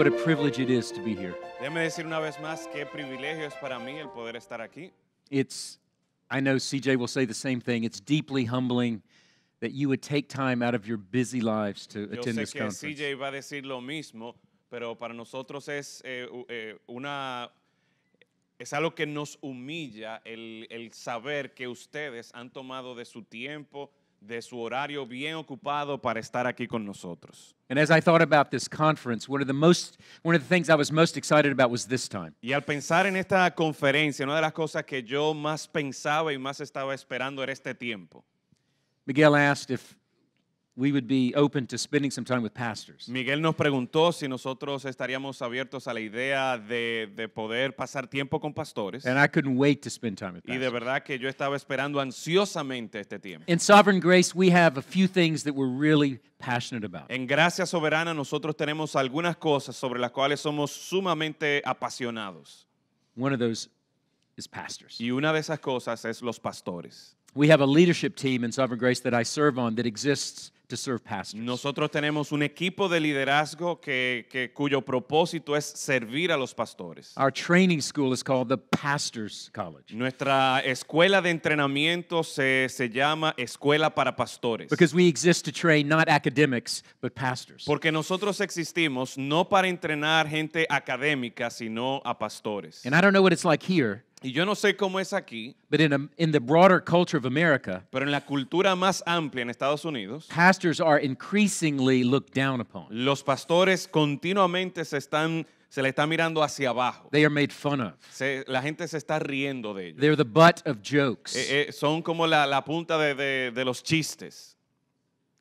what a privilege it is to be here. It's I know CJ will say the same thing. It's deeply humbling that you would take time out of your busy lives to attend this conference. CJ va a decir lo mismo, pero para nosotros es eh, eh, una es algo que nos humilla el, el saber que ustedes han tomado de su tiempo de su horario bien ocupado para estar aquí con nosotros. And as I thought about this conference, one of the most one of the things I was most excited about was this time. Y al pensar en esta conferencia, una de las cosas que yo más pensaba y más estaba esperando era este tiempo. Miguel asked if we would be open to spending some time with pastors. Miguel nos preguntó si nosotros estaríamos abiertos a la idea de, de poder pasar tiempo con pastores. And I couldn't wait to spend time with pastors. Y de verdad que yo estaba esperando ansiosamente este tiempo. In sovereign grace we have a few things that we're really passionate about. En gracia soberana nosotros tenemos algunas cosas sobre las cuales somos sumamente apasionados. One of those is pastors. Y una de esas cosas es los pastores. We have a leadership team in Sovereign Grace that I serve on that exists to serve pastors. Nosotros tenemos un equipo de liderazgo que, que, cuyo propósito es servir a los pastores. Our training school is called the Pastors College. Nuestra escuela de entrenamiento se, se llama Escuela para Pastores. Because we exist to train not academics but pastors. Porque nosotros existimos no para entrenar gente académica, sino a pastores. And I don't know what it's like here. Y yo no sé cómo es aquí. But in, the broader culture of America, pero en la cultura más amplia en Estados Unidos, pastors are increasingly looked down upon. Los pastores continuamente se están se le está mirando hacia abajo. They are made fun of. Se, la gente se está riendo de ellos. They're the butt of jokes. Eh, eh, son como la, la punta de, de, los chistes.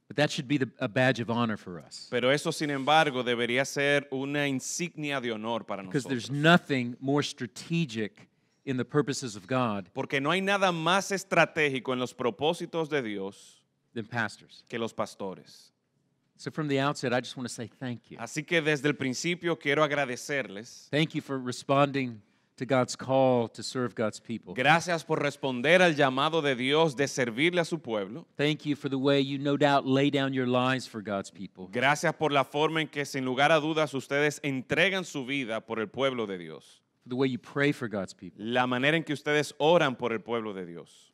But that should be the, a badge of honor for us. Pero eso, sin embargo, debería ser una insignia de honor para Because nosotros. Because there's nothing more strategic porque no hay nada más estratégico en los propósitos de Dios que los pastores. Así que desde el principio quiero agradecerles. Gracias por responder al llamado de Dios de servirle a su pueblo. Gracias por la forma en que sin lugar a dudas ustedes entregan su vida por el pueblo de Dios la manera en que ustedes oran por el pueblo de Dios,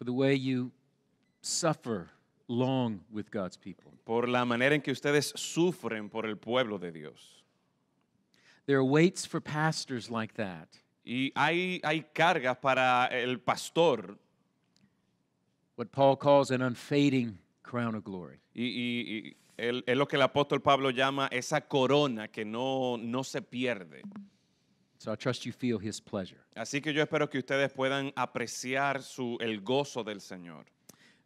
por la manera en que ustedes sufren por el pueblo de Dios. There for pastors like that. Y hay, hay cargas para el pastor What Paul calls an unfading crown of glory. y, y- es lo que el apóstol Pablo llama esa corona que no, no se pierde. So I trust you feel his pleasure. Así que yo espero que ustedes puedan apreciar su, el gozo del Señor.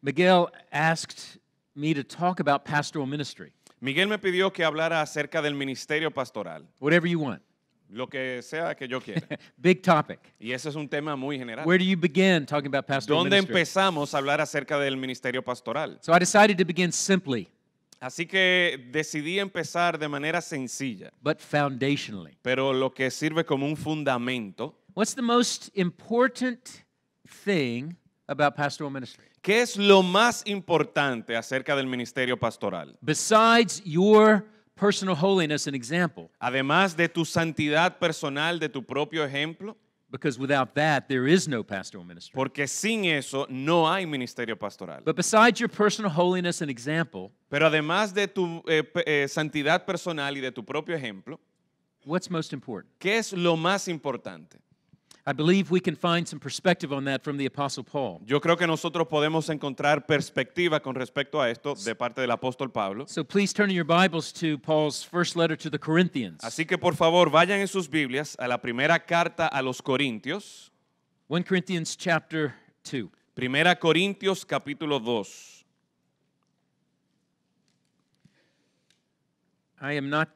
Miguel asked me to talk about pastoral ministry. Miguel me pidió que hablara acerca del ministerio pastoral. Whatever you want. Lo que sea que yo quiera. Big topic. Y ese es un tema muy general. Where do you begin talking about pastoral ¿Dónde ministry? empezamos a hablar acerca del ministerio pastoral? So I decided to begin simply. Así que decidí empezar de manera sencilla. Pero lo que sirve como un fundamento. What's the most important thing about pastoral ministry? ¿Qué es lo más importante acerca del ministerio pastoral? Besides your personal holiness and example. Además de tu santidad personal, de tu propio ejemplo. Because without that, there is no pastoral ministry. Porque sin eso no hay ministerio pastoral. But besides your personal holiness and example, pero además de tu eh, eh, santidad personal y de tu propio ejemplo, what's most important? ¿Qué es lo más importante? I believe we can find some perspective on that from the apostle Paul. Yo creo que nosotros podemos encontrar perspectiva con respecto a esto de parte del apóstol Pablo. So please turn in your Bibles to Paul's first letter to the Corinthians. Así que por favor, vayan en sus Biblias a la primera carta a los Corintios. 1 Corinthians chapter 2. Primera Corintios capítulo 2. I am not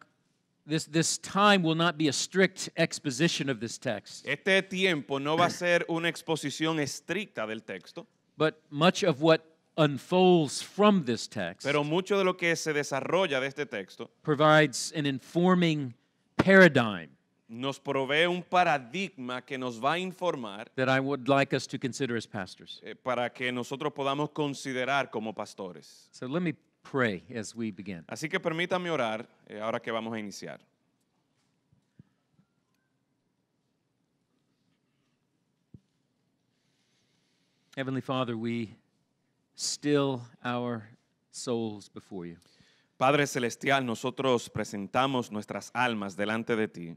this, this time will not be a strict exposition of this text. Este tiempo no va a ser una exposición estricta del texto. But much of what unfolds from this text Pero mucho de lo que se desarrolla de este texto provides an informing paradigm nos provee un paradigma que nos va a informar that I would like us to consider as pastors. Eh, para que nosotros podamos considerar como pastores. So let me pray as we begin. Así que permítame orar eh, ahora que vamos a iniciar. Heavenly Father, we still our souls before you. Padre celestial, nosotros presentamos nuestras almas delante de ti.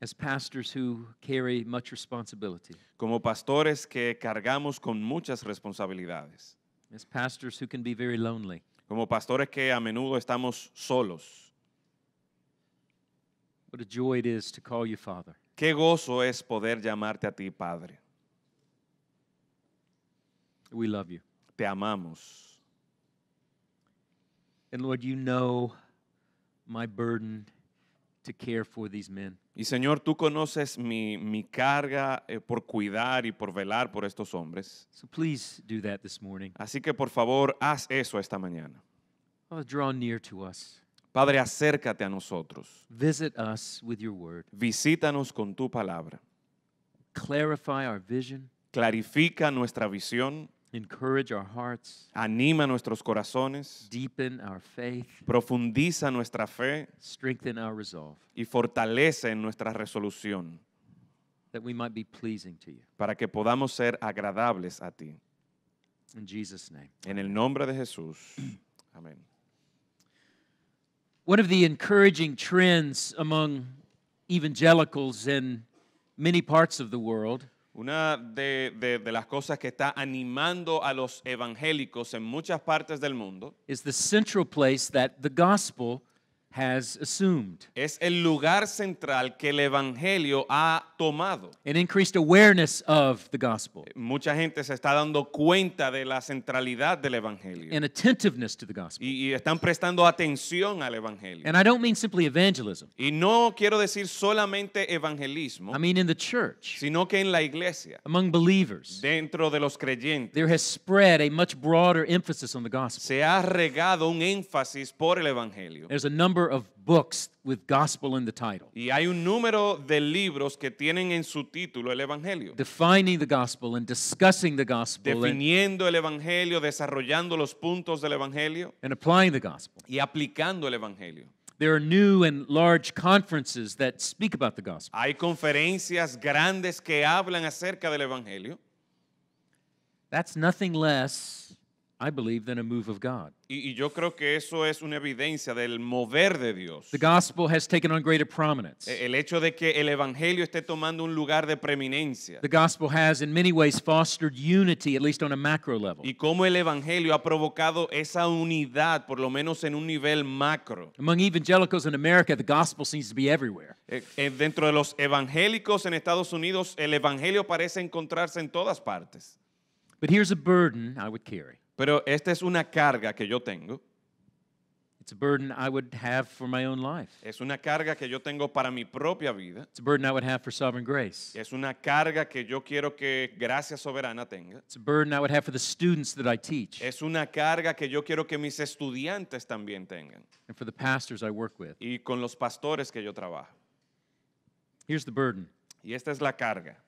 As pastors who carry much responsibility, Como pastores que cargamos con muchas responsabilidades. As pastors who can be very lonely. Como pastores que a menudo estamos solos. What a joy it is to call you father. Qué gozo es poder llamarte a ti padre. We love you. Te amamos. And Lord, you know my burden to care for these men. Y Señor, tú conoces mi, mi carga eh, por cuidar y por velar por estos hombres. Así que por favor, haz eso esta mañana. Oh, Padre, acércate a nosotros. Visítanos con tu palabra. Clarifica nuestra visión. Encourage our hearts. Anima nuestros corazones. Deepen our faith. Profundiza nuestra fe. Strengthen our resolve. Y fortalece nuestra resolución. That we might be pleasing to you. Para que podamos ser agradables a ti. In Jesus name. En el nombre de Jesús. Amén. One of the encouraging trends among evangelicals in many parts of the world Una de, las cosas que está animando a los evangélicos en muchas partes del mundo is the central place that the gospel has assumed. Es el lugar central que el evangelio ha tomado. An increased awareness of the gospel. Eh, mucha gente se está dando cuenta de la centralidad del evangelio. An attentiveness to the gospel. Y, y están prestando atención al evangelio. And I don't mean simply evangelism. Y no quiero decir solamente evangelismo. I mean in the church. Sino que en la iglesia. Among believers. Dentro de los creyentes. There has spread a much broader emphasis on the gospel. Se ha regado un énfasis por el evangelio. There's a number number of books with gospel in the title. Y hay un número de libros que tienen en su título el evangelio. Defining the gospel and discussing the gospel. Definiendo el evangelio, desarrollando los puntos del evangelio. And applying the gospel. Y aplicando el evangelio. There are new and large conferences that speak about the gospel. Hay conferencias grandes que hablan acerca del evangelio. That's nothing less I believe in a move of God. Y, y yo creo que eso es una evidencia del mover de Dios. The gospel has taken on greater prominence. El hecho de que el evangelio esté tomando un lugar de preeminencia. The gospel has in many ways fostered unity at least on a macro level. Y cómo el evangelio ha provocado esa unidad por lo menos en un nivel macro. Among evangelicals in America the gospel seems to be everywhere. Dentro de los evangélicos en Estados Unidos el evangelio parece encontrarse en todas partes. But here's a burden I would carry. Pero esta es una carga que yo tengo. It's a burden I would have for my own life. Es una carga que yo tengo para mi propia vida. It's a burden I would have for sovereign grace. Es una carga que yo quiero que gracia soberana tenga. It's a burden I would have for the students that I teach. Es una carga que yo quiero que mis estudiantes también tengan. And for the pastors I work with. Y con los pastores que yo trabajo. Here's the burden. Y esta es la carga.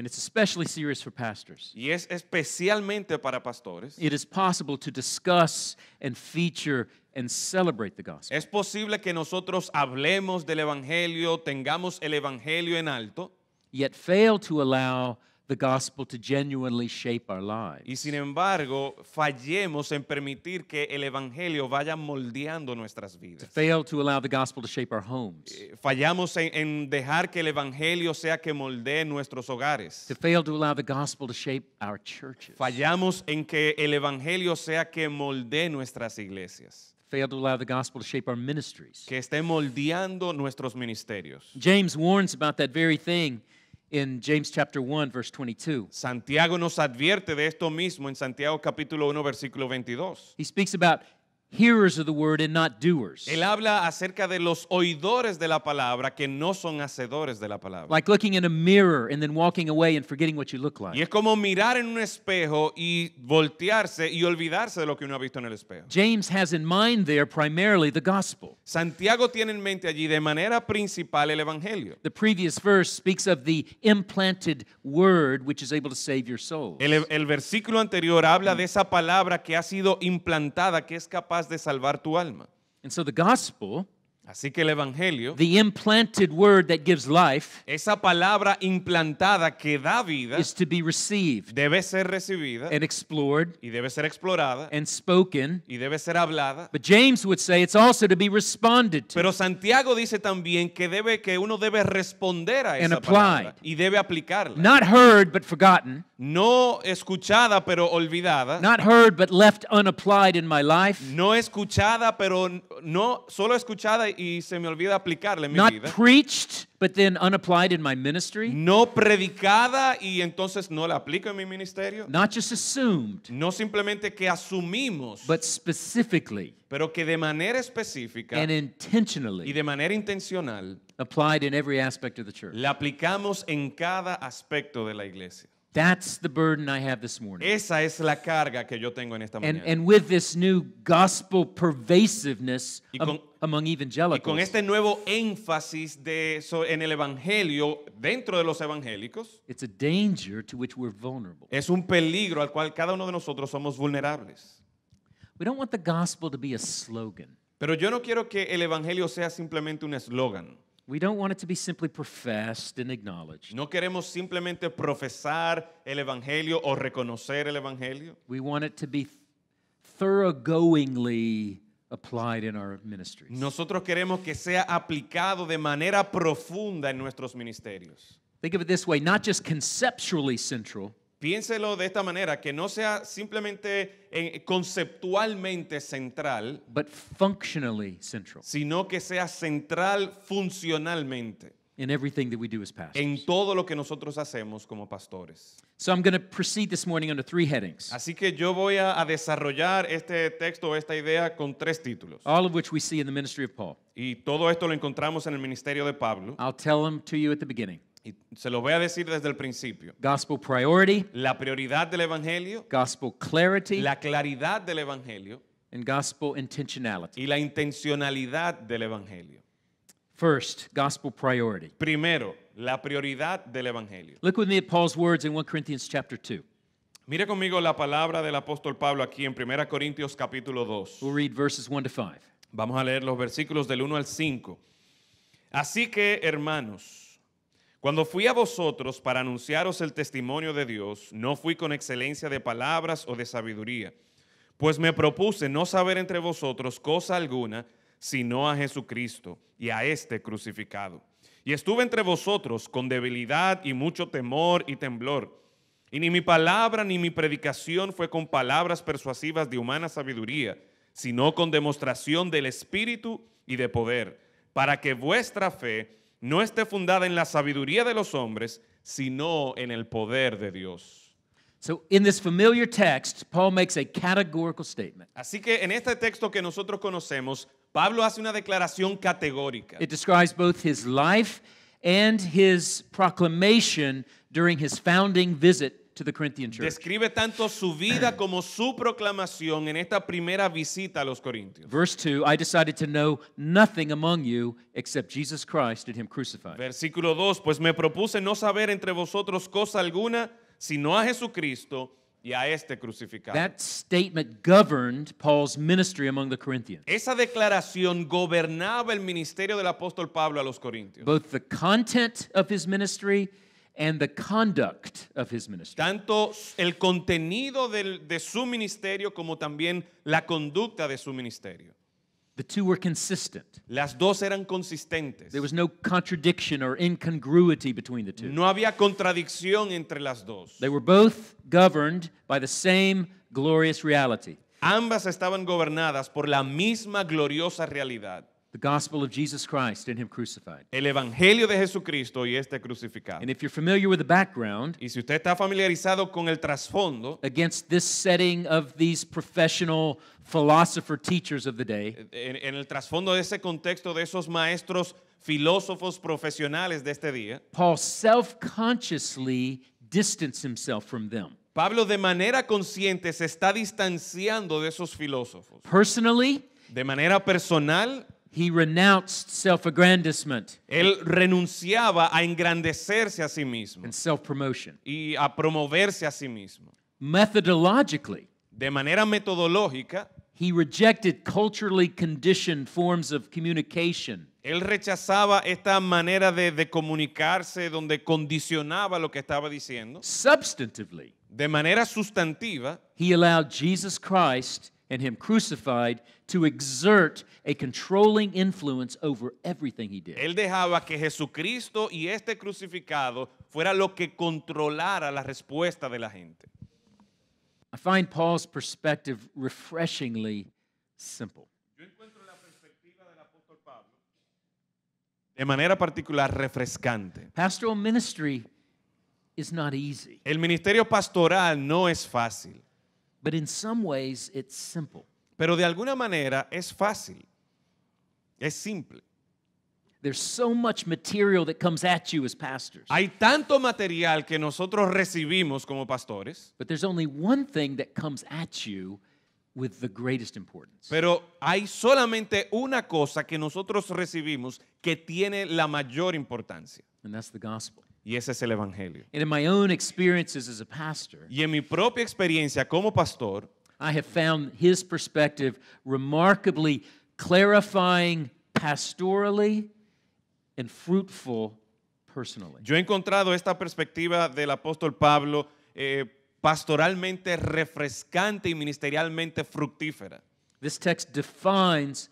And it's especially serious for pastors. Y es especialmente para pastores. It is possible to discuss and feature and celebrate the gospel. Es posible que nosotros hablemos del evangelio, tengamos el evangelio en alto. Yet fail to allow the gospel to genuinely shape our lives. Y sin embargo, fallemos en permitir que el evangelio vaya moldeando nuestras vidas. To fail to allow the gospel to shape our homes. Eh, fallamos en, en dejar que el evangelio sea que moldee nuestros hogares. To fail to allow the gospel to shape our churches. Fallamos en que el evangelio sea que moldee nuestras iglesias. fail to allow the gospel to shape our ministries. Que esté moldeando nuestros ministerios. James warns about that very thing. in James chapter 1 verse 22. Santiago nos advierte de esto mismo en Santiago capítulo 1 versículo 22. He speaks about hearers of the word and not doers. Él habla acerca de los oidores de la palabra que no son hacedores de la palabra. Like looking in a mirror and then walking away and forgetting what you look like. Y es como mirar en un espejo y voltearse y olvidarse de lo que uno ha visto en el espejo. James has in mind there primarily the gospel. Santiago tiene en mente allí de manera principal el evangelio. The previous verse speaks of the implanted word which is able to save your soul. El, el versículo anterior habla de esa palabra que ha sido implantada, que es capaz de salvar tu alma. And so the gospel Así que el evangelio, the implanted word that gives life, esa palabra implantada que da vida, is to be received, debe ser recibida, and explored, y debe ser explorada, and spoken, y debe ser hablada. But James would say it's also to be responded to. Pero Santiago dice también que debe que uno debe responder a esa palabra y debe aplicarla. Not heard but forgotten. No escuchada pero olvidada. Not heard but left unapplied in my life. No escuchada pero no solo escuchada y se me olvida aplicarla en mi Not vida. preached, but then unapplied in my ministry. No predicada y entonces no la aplico en mi ministerio. Not just assumed, No simplemente que asumimos, pero que de manera específica and y de manera intencional applied in every aspect of the church. la aplicamos en cada aspecto de la iglesia. Esa es la carga que yo tengo en esta mañana. Y con este nuevo énfasis de, en el evangelio dentro de los evangélicos. Es un peligro al cual cada uno de nosotros somos vulnerables. Pero yo no quiero que el evangelio sea simplemente un eslogan. We don't want it to be simply professed and acknowledged. No queremos simplemente profesar el evangelio o reconocer el evangelio. We want it to be thoroughgoingly applied in our ministries. Nosotros queremos que sea aplicado de manera profunda en nuestros ministerios. Think of it this way, not just conceptually central, piénselo de esta manera, que no sea simplemente eh, conceptualmente central, sino que sea central funcionalmente en todo lo que nosotros hacemos como pastores. Así que yo voy a, desarrollar este texto, esta idea, con tres títulos. all of which we Y todo esto lo encontramos en el ministerio de Pablo. I'll tell them to you at the beginning. Y se lo voy a decir desde el principio. Gospel priority, La prioridad del evangelio, gospel clarity, la claridad del evangelio gospel y la intencionalidad del evangelio. First, gospel priority. Primero, la prioridad del evangelio. Look with me at Paul's words in 1 Corinthians chapter 2. Mire conmigo la palabra del apóstol Pablo aquí en 1 Corintios capítulo 2. Vamos a leer los versículos del 1 al 5. Así que, hermanos, cuando fui a vosotros para anunciaros el testimonio de Dios, no fui con excelencia de palabras o de sabiduría, pues me propuse no saber entre vosotros cosa alguna, sino a Jesucristo y a este crucificado. Y estuve entre vosotros con debilidad y mucho temor y temblor. Y ni mi palabra ni mi predicación fue con palabras persuasivas de humana sabiduría, sino con demostración del Espíritu y de poder, para que vuestra fe no esté fundada en la sabiduría de los hombres, sino en el poder de Dios. So in this familiar text, Paul makes a categorical statement. Así que en este texto que nosotros conocemos, Pablo hace una declaración categórica. It describes both his life and his proclamation during his founding visit Describe tanto su vida como su proclamación en esta primera visita a los Corintios. decided know nothing among you except Jesus Versículo 2, pues me propuse no saber entre vosotros cosa alguna sino a Jesucristo y a este crucificado. Esa declaración gobernaba el ministerio del apóstol Pablo a los corintios. Both the content of his ministry and the conduct of his ministry. Tanto el contenido del, de su ministerio como también la conducta de su ministerio. The two were consistent. Las dos eran consistentes. There was no contradiction or incongruity between the two. No había contradicción entre las dos. They were both governed by the same glorious reality. Ambas estaban gobernadas por la misma gloriosa realidad. The gospel of Jesus Christ and him crucified. El evangelio de Jesucristo y este crucificado. And if you're familiar with the background, y si usted está familiarizado con el trasfondo, against this setting of these professional philosopher teachers of the day, en, el trasfondo de ese contexto de esos maestros filósofos profesionales de este día, Paul self-consciously distanced himself from them. Pablo de manera consciente se está distanciando de esos filósofos. Personally, de manera personal, He renounced self-aggrandizement. Él renunciaba a engrandecerse a sí mismo. And self-promotion. Y a promoverse a sí mismo. Methodologically. De manera metodológica. He rejected culturally conditioned forms of communication. Él rechazaba esta manera de, de comunicarse donde condicionaba lo que estaba diciendo. Substantively. De manera sustantiva. He allowed Jesus Christ and Him crucified to exert a controlling influence over everything He did. Él dejaba que Jesucristo y este crucificado fuera lo que controlara la respuesta de la gente. I find Paul's perspective refreshingly simple. Yo encuentro la perspectiva del apóstol Pablo de manera particular refrescante. Pastoral ministry is not easy. El ministerio pastoral no es fácil. But in some ways it's simple. Pero de alguna manera es fácil. Es simple. There's so much material that comes at you as pastors. Hay tanto material que nosotros recibimos como pastores. But there's only one thing that comes at you with the greatest importance. Pero hay solamente una cosa que nosotros recibimos que tiene la mayor importancia. And that's the gospel. Y ese es el evangelio. And in my own experiences as a pastor, y en mi propia experiencia como pastor, I have found his perspective remarkably clarifying pastorally and fruitful personally. Yo he encontrado esta perspectiva del apóstol Pablo eh, pastoralmente refrescante y ministerialmente fructífera. This text defines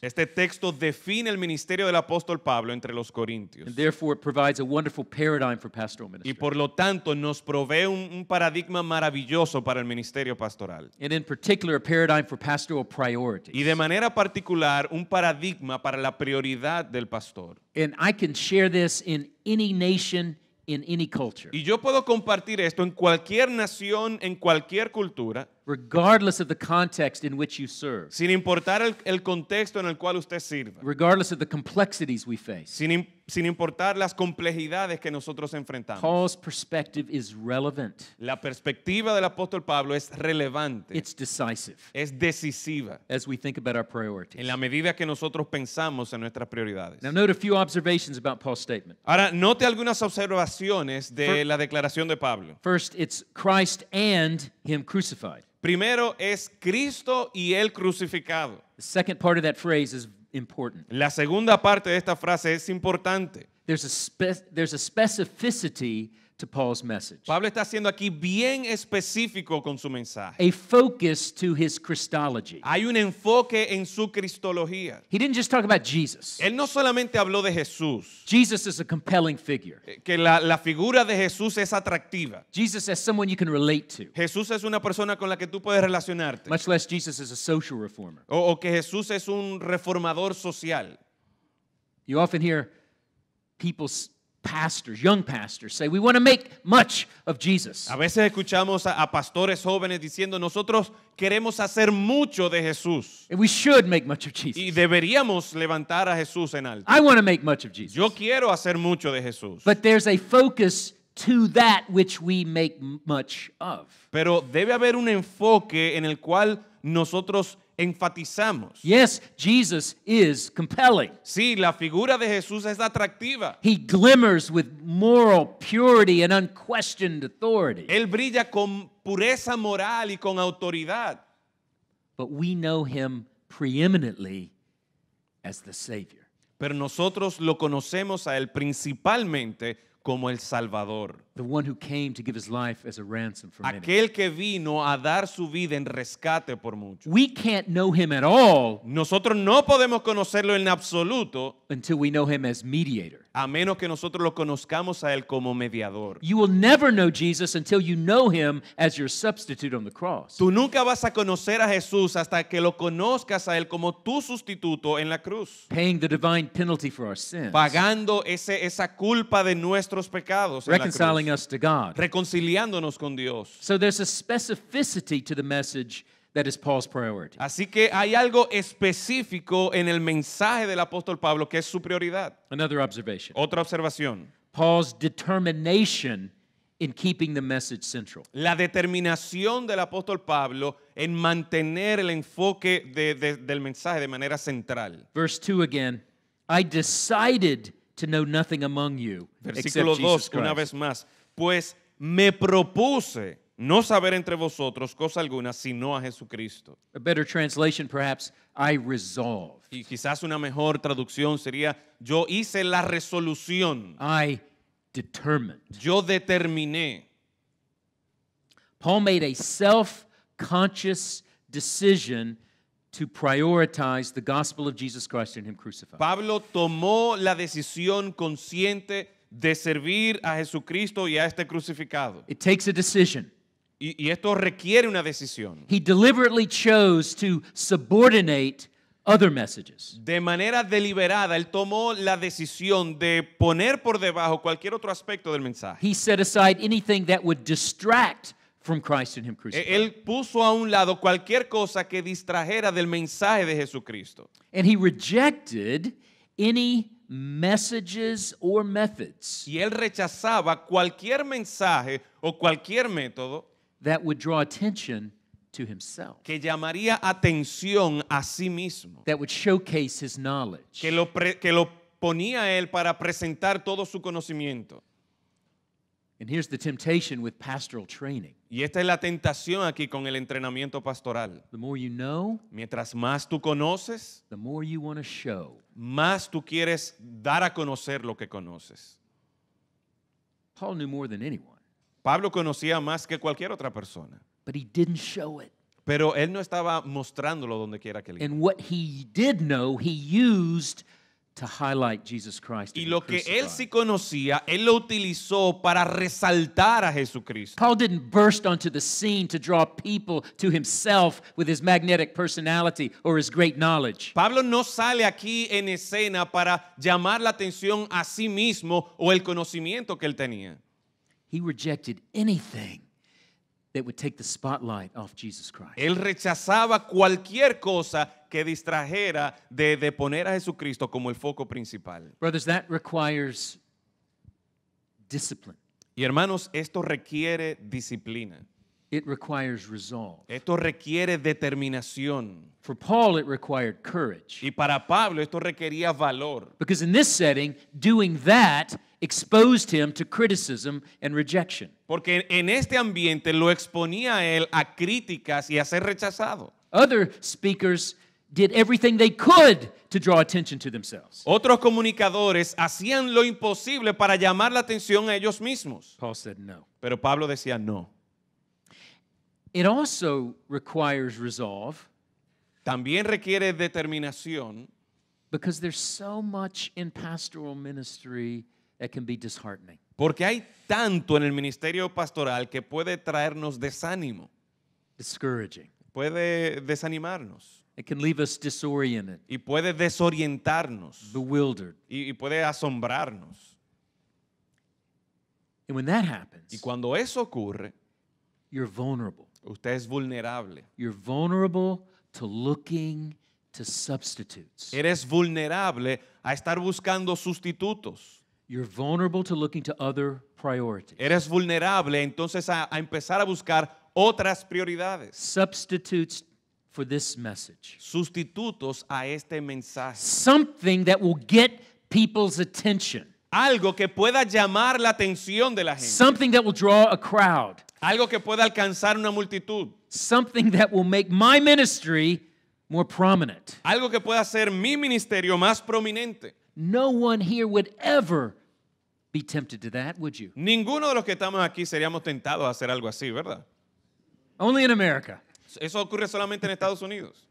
este texto define el ministerio del apóstol Pablo entre los corintios. therefore provides a wonderful paradigm for pastoral ministry. Y por lo tanto nos provee un, un paradigma maravilloso para el ministerio pastoral. And in particular a paradigm for pastoral priorities. Y de manera particular un paradigma para la prioridad del pastor. And I can share this in any nation in any culture. Y yo puedo compartir esto en cualquier nación, en cualquier cultura regardless of the context in which you serve. Sin importar el, contexto en el cual usted sirva. Regardless of the complexities we face. Sin, sin importar las complejidades que nosotros enfrentamos. Paul's perspective is relevant. La perspectiva del apóstol Pablo es relevante. It's decisive. Es decisiva. As we think about our priorities. En la medida que nosotros pensamos en nuestras prioridades. Now note a few observations about Paul's statement. Ahora note algunas observaciones de la declaración de Pablo. First, it's Christ and him crucified. Primero es Cristo y el crucificado. La segunda parte de esta frase es importante. There's a, there's a specificity to Paul's message. Pablo está siendo aquí bien específico con su mensaje. A focus to his Christology. Hay un enfoque en su cristología. He didn't just talk about Jesus. Él no solamente habló de Jesús. Jesus is a compelling figure. Eh, que la, la figura de Jesús es atractiva. Jesus is someone you can relate to. Jesús es una persona con la que tú puedes relacionarte. Much less Jesus is a social reformer. O, o que Jesús es un reformador social. You often hear people pastors, young pastors say, we want to make much of Jesus. A veces escuchamos a, pastores jóvenes diciendo, nosotros queremos hacer mucho de Jesús. we should make much of Jesus. Y deberíamos levantar a Jesús en alto. I want to make much of Jesus. Yo quiero hacer mucho de Jesús. But there's a focus to that which we make much of. Pero debe haber un enfoque en el cual nosotros enfatizamos. Yes, Jesus is compelling. Sí, la figura de Jesús es atractiva. He glimmers with moral purity and unquestioned authority. Él brilla con pureza moral y con autoridad. But we know him preeminently as the Savior. Pero nosotros lo conocemos a él principalmente como el Salvador. El que vino a dar su vida en rescate por muchos. We can't know him at all. Nosotros no podemos conocerlo en absoluto. Until we know him as mediator. A menos que nosotros lo conozcamos a él como mediador. You will never know Jesus until you know him as your substitute on the cross. Tú nunca vas a conocer a Jesús hasta que lo conozcas a él como tu sustituto en la cruz. Paying the divine penalty for our sins. Pagando ese esa culpa de nuestros pecados. en la Reconciling reconciling us to God. Reconciliándonos con Dios. So there's a specificity to the message that is Paul's priority. Así que hay algo específico en el mensaje del apóstol Pablo que es su prioridad. Another observation. Otra observación. Paul's determination in keeping the message central. La determinación del apóstol Pablo en mantener el enfoque de, de, del mensaje de manera central. Verse 2 again. I decided to know nothing among you. Versículo 2, una vez más. Pues me propuse no saber entre vosotros cosa alguna sino a Jesucristo. A better translation perhaps, I resolve. Y quizás una mejor traducción sería yo hice la resolución. I determined. Yo determiné. Paul made a self-conscious decision to prioritize the gospel of Jesus Christ and him crucified. Pablo tomó la decisión consciente de servir a Jesucristo y a este crucificado. It takes a decision. Y, y esto requiere una decisión. He deliberately chose to subordinate other messages. De manera deliberada, él tomó la decisión de poner por debajo cualquier otro aspecto del mensaje. He set aside anything that would distract From e-, Él puso a un lado cualquier cosa que distrajera del mensaje de Jesucristo. And he rejected any messages or methods. Y él rechazaba cualquier mensaje o cualquier método Que llamaría atención a sí mismo. Que lo, que lo ponía él para presentar todo su conocimiento training. Y esta es la tentación aquí con el entrenamiento pastoral. The more you know, mientras más tú conoces, the more you want to show. más tú quieres dar a conocer lo que conoces. Pablo conocía más que cualquier otra persona. Pero él no estaba mostrándolo donde quiera que le. And what he did know, he used To highlight Jesus Christ y lo que él sí conocía, él lo utilizó para resaltar a Jesucristo. Paul didn't burst onto the scene to draw people to himself with his magnetic personality or his great knowledge. Pablo no sale aquí en escena para llamar la atención a sí mismo o el conocimiento que él tenía. He rejected anything that would take the spotlight off Jesus Christ. Él rechazaba cualquier cosa que distrajera de, de poner a Jesucristo como el foco principal. Brothers, that requires discipline. Y hermanos, esto requiere disciplina. It requires resolve. Esto requiere determinación. For Paul, it required courage. Y para Pablo esto requería valor. Because in this setting, doing that exposed him to criticism and rejection. Porque en este ambiente lo exponía él a críticas y a ser rechazado. Other speakers did everything they could to draw attention to themselves. Otros comunicadores hacían lo imposible para llamar la atención a ellos mismos. Paul said no. Pero Pablo decía no. It also requires resolve. También requiere determinación. Because there's so much in pastoral ministry porque hay tanto en el ministerio pastoral que puede traernos desánimo, Discouraging. puede desanimarnos It can leave us disoriented, y puede desorientarnos bewildered. y, puede asombrarnos. Y cuando eso ocurre, usted es vulnerable. You're vulnerable to looking to substitutes. Eres vulnerable a estar buscando sustitutos. You're vulnerable to looking to other priorities. Eres vulnerable entonces a, a empezar a buscar otras prioridades. Substitutes for this message. Sustitutos a este mensaje. Something that will get people's attention. Algo que pueda llamar la atención de la gente. Something that will draw a crowd. Algo que pueda alcanzar una multitud. Something that will make my ministry more prominent. Algo que pueda hacer mi ministerio más prominente no one here would ever be tempted to that, would you? Ninguno de los que estamos aquí seríamos tentados a hacer algo así, ¿verdad? Only in America. Eso ocurre solamente en Estados Unidos.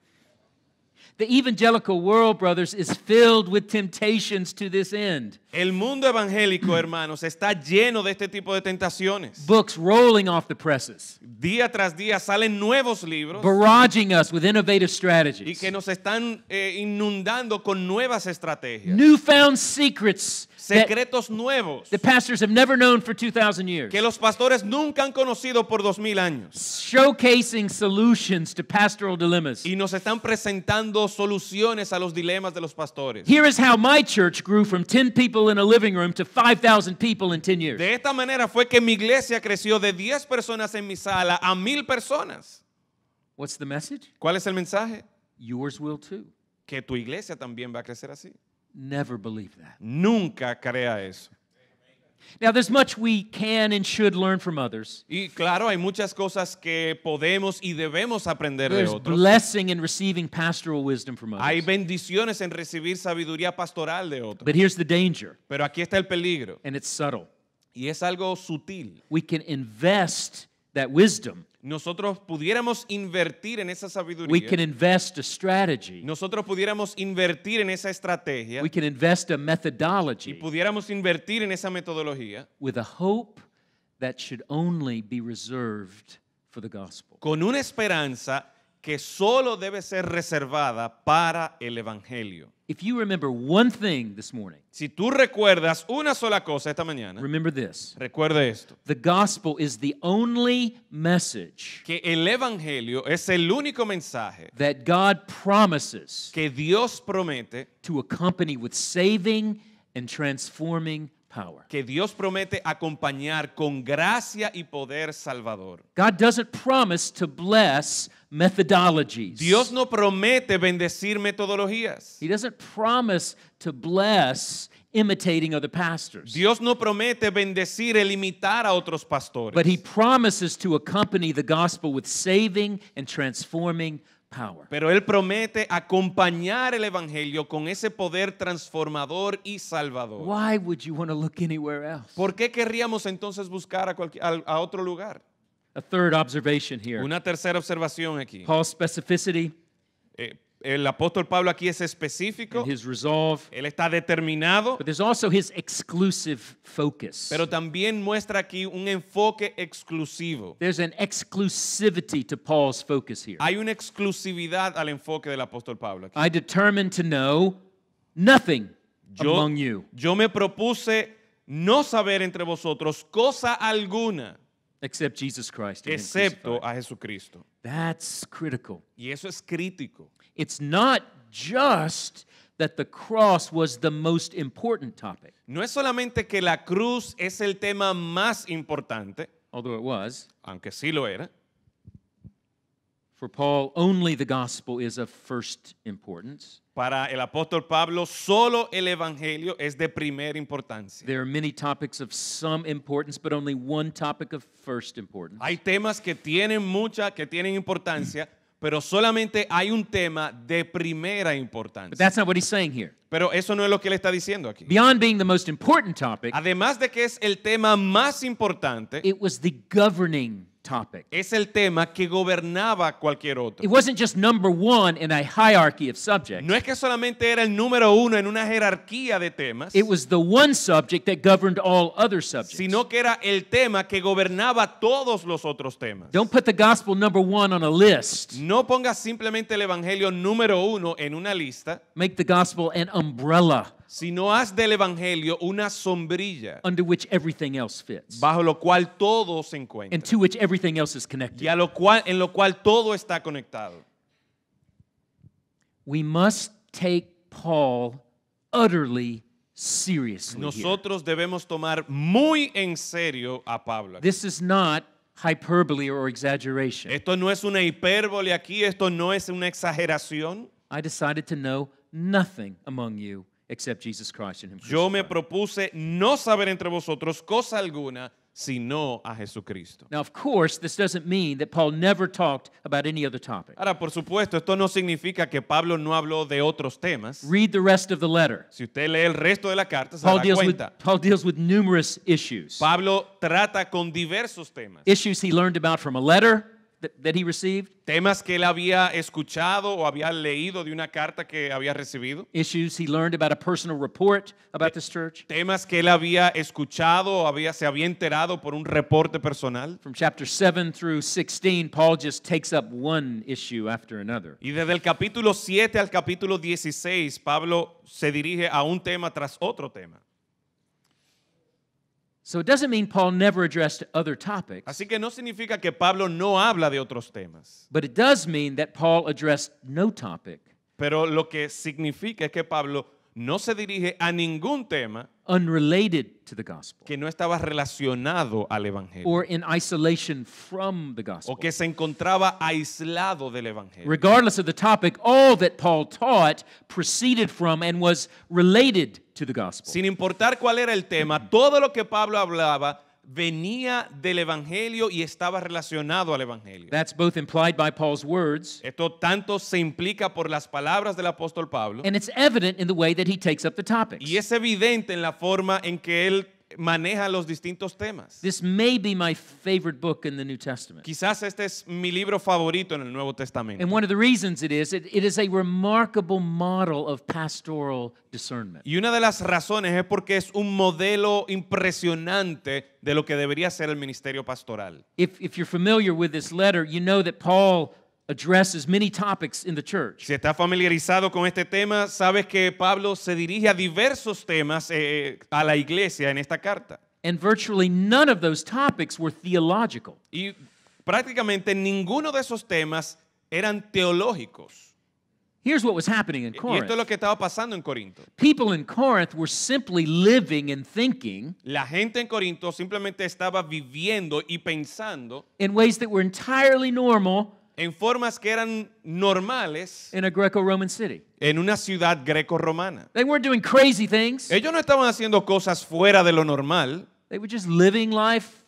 The evangelical world, brothers, is filled with temptations to this end. El mundo evangélico, hermanos, está lleno de este tipo de tentaciones. Books rolling off the presses. Día tras día salen nuevos libros. Barraging us with innovative strategies. Y que nos están eh, inundando con nuevas estrategias. Newfound secrets secretos nuevos the pastors have never known for 2000 years. que los pastores nunca han conocido por 2000 años. Showcasing solutions to pastoral dilemmas. Y nos están presentando soluciones a los dilemas de los pastores. Here is how my church grew from 10 people in a living room to 5000 people in 10 years. De esta manera fue que mi iglesia creció de 10 personas en mi sala a 1000 personas. What's the message? ¿Cuál es el mensaje? Yours will too. Que tu iglesia también va a crecer así. Never believe that. Nunca crea eso. Now, there's much we can and should learn from others. Y claro, hay muchas cosas que podemos y debemos aprender de otros. blessing in receiving pastoral wisdom from others. Hay bendiciones en recibir sabiduría pastoral de otros. But here's the danger. Pero aquí está el peligro. And it's subtle. Y es algo sutil. We can invest that wisdom nosotros pudiéramos invertir en esa sabiduría. Nosotros pudiéramos invertir en esa estrategia. Y pudiéramos invertir en esa metodología. Con una esperanza que solo debe ser reservada para el evangelio. If you remember one thing this morning, si tú recuerdas una sola cosa esta mañana, remember this. Recuerde esto. The gospel is the only message que el evangelio es el único mensaje that God promises que Dios promete to accompany with saving and transforming power. Que Dios promete acompañar con gracia y poder salvador. God doesn't promise to bless methodologies. Dios no promete bendecir metodologías. He doesn't promise to bless imitating other pastors. Dios no promete bendecir el imitar a otros pastores. But he promises to accompany the gospel with saving and transforming Pero Él promete acompañar el Evangelio con ese poder transformador y salvador. Why would you want to look anywhere else? ¿Por qué querríamos entonces buscar a, otro lugar? Una tercera observación aquí. Paul's specificity. Eh, el apóstol Pablo aquí es específico. Él está determinado. Pero también muestra aquí un enfoque exclusivo. There's an exclusivity to Paul's focus here. Hay una exclusividad al enfoque del apóstol Pablo. Aquí. I determined to know nothing yo, among you. Yo me propuse no saber entre vosotros cosa alguna. Except Jesus Christ, excepto a Jesucristo. That's critical. Y eso es crítico. It's not just that the cross was the most important topic. No es solamente que la cruz es el tema más importante, although it was, aunque sí lo era. For Paul, only the gospel is of first importance. Para el apóstol Pablo, solo el evangelio es de primera importancia. There are many topics of some importance, but only one topic of first importance. Hay temas que tienen mucha, que tienen importancia, pero solamente hay un tema de primera importancia. Pero eso no es lo que él está diciendo aquí. Además de que es el tema más importante, it was the governing topic. Es el tema que gobernaba cualquier otro. It wasn't just number one in a hierarchy of subjects. No es que solamente era el número uno en una jerarquía de temas. It was the one subject that governed all other subjects. Sino que era el tema que gobernaba todos los otros temas. Don't put the gospel number one on a list. No pongas simplemente el evangelio número uno en una lista. Make the gospel an umbrella si no has del evangelio una sombrilla under which everything else fits bajo lo cual todo se encuentra y a lo cual, en lo cual todo está conectado. We must take Paul utterly seriously. Nosotros debemos tomar muy en serio a Pablo. This is not hyperbole or exaggeration. Esto no es una hipérbole aquí, esto no es una exageración. I decided to know nothing among you except Jesus Christ and him Yo me propuse no saber entre vosotros cosa alguna sino a Jesucristo. Now, of course, this doesn't mean that Paul never talked about any other topic. Ahora, por supuesto, esto no significa que Pablo no habló de otros temas. Read the rest of the letter. Si usted lee el resto de la carta, se Paul dará deals cuenta. With, Paul deals with numerous issues. Pablo trata con diversos temas. Issues he learned about from a letter temas que él había escuchado o había leído de una carta que había recibido, issues he learned about a personal report about temas que él había escuchado o había se había enterado por un reporte personal. From chapter through Paul just takes up one issue after another. Y desde el capítulo 7 al capítulo 16, Pablo se dirige a un tema tras otro tema. So it doesn't mean Paul never addressed other topics. Así que no significa que Pablo no habla de otros temas. But it does mean that Paul addressed no topic. Pero lo que significa es que Pablo no se dirige a ningún tema unrelated to the gospel. Que no estaba relacionado al evangelio. Or in isolation from the gospel. O que se encontraba aislado del evangelio. Regardless of the topic, all that Paul taught proceeded from and was related to the gospel. Sin importar cuál era el tema, todo lo que Pablo hablaba venía del evangelio y estaba relacionado al evangelio. Esto tanto se implica por las palabras del apóstol Pablo. Y es evidente en la forma en que él maneja los distintos temas. This may be my favorite book in the New Testament. Quizás este es mi libro favorito en el Nuevo Testamento. And one of the reasons it is, it, it is a remarkable model of pastoral discernment. Y una de las razones es porque es un modelo impresionante de lo que debería ser el ministerio pastoral. If, if you're familiar with this letter, you know that Paul addresses Si está familiarizado con este tema, sabes que Pablo se dirige a diversos temas eh, eh, a la iglesia en esta carta. none of Y prácticamente ninguno de esos temas eran teológicos. Here's Y esto es lo que estaba pasando en Corinto. People in Corinth were simply living and thinking. La gente en Corinto simplemente estaba viviendo y pensando. en ways that were entirely normal en formas que eran normales en una ciudad greco-romana. Ellos no estaban haciendo cosas fuera de lo normal. They were just living life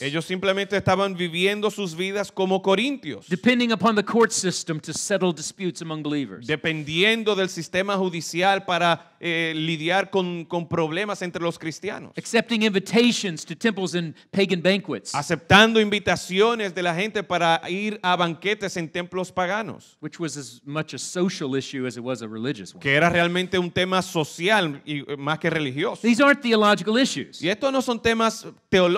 ellos simplemente estaban viviendo sus vidas como corintios. Depending upon the court system to settle disputes among believers. Dependiendo del sistema judicial para eh, lidiar con, problemas entre los cristianos. Accepting invitations to temples and pagan banquets. Aceptando invitaciones de la gente para ir a banquetes en templos paganos. Que era realmente un tema social y eh, más que religioso. These aren't theological issues. Y estos no son temas teológicos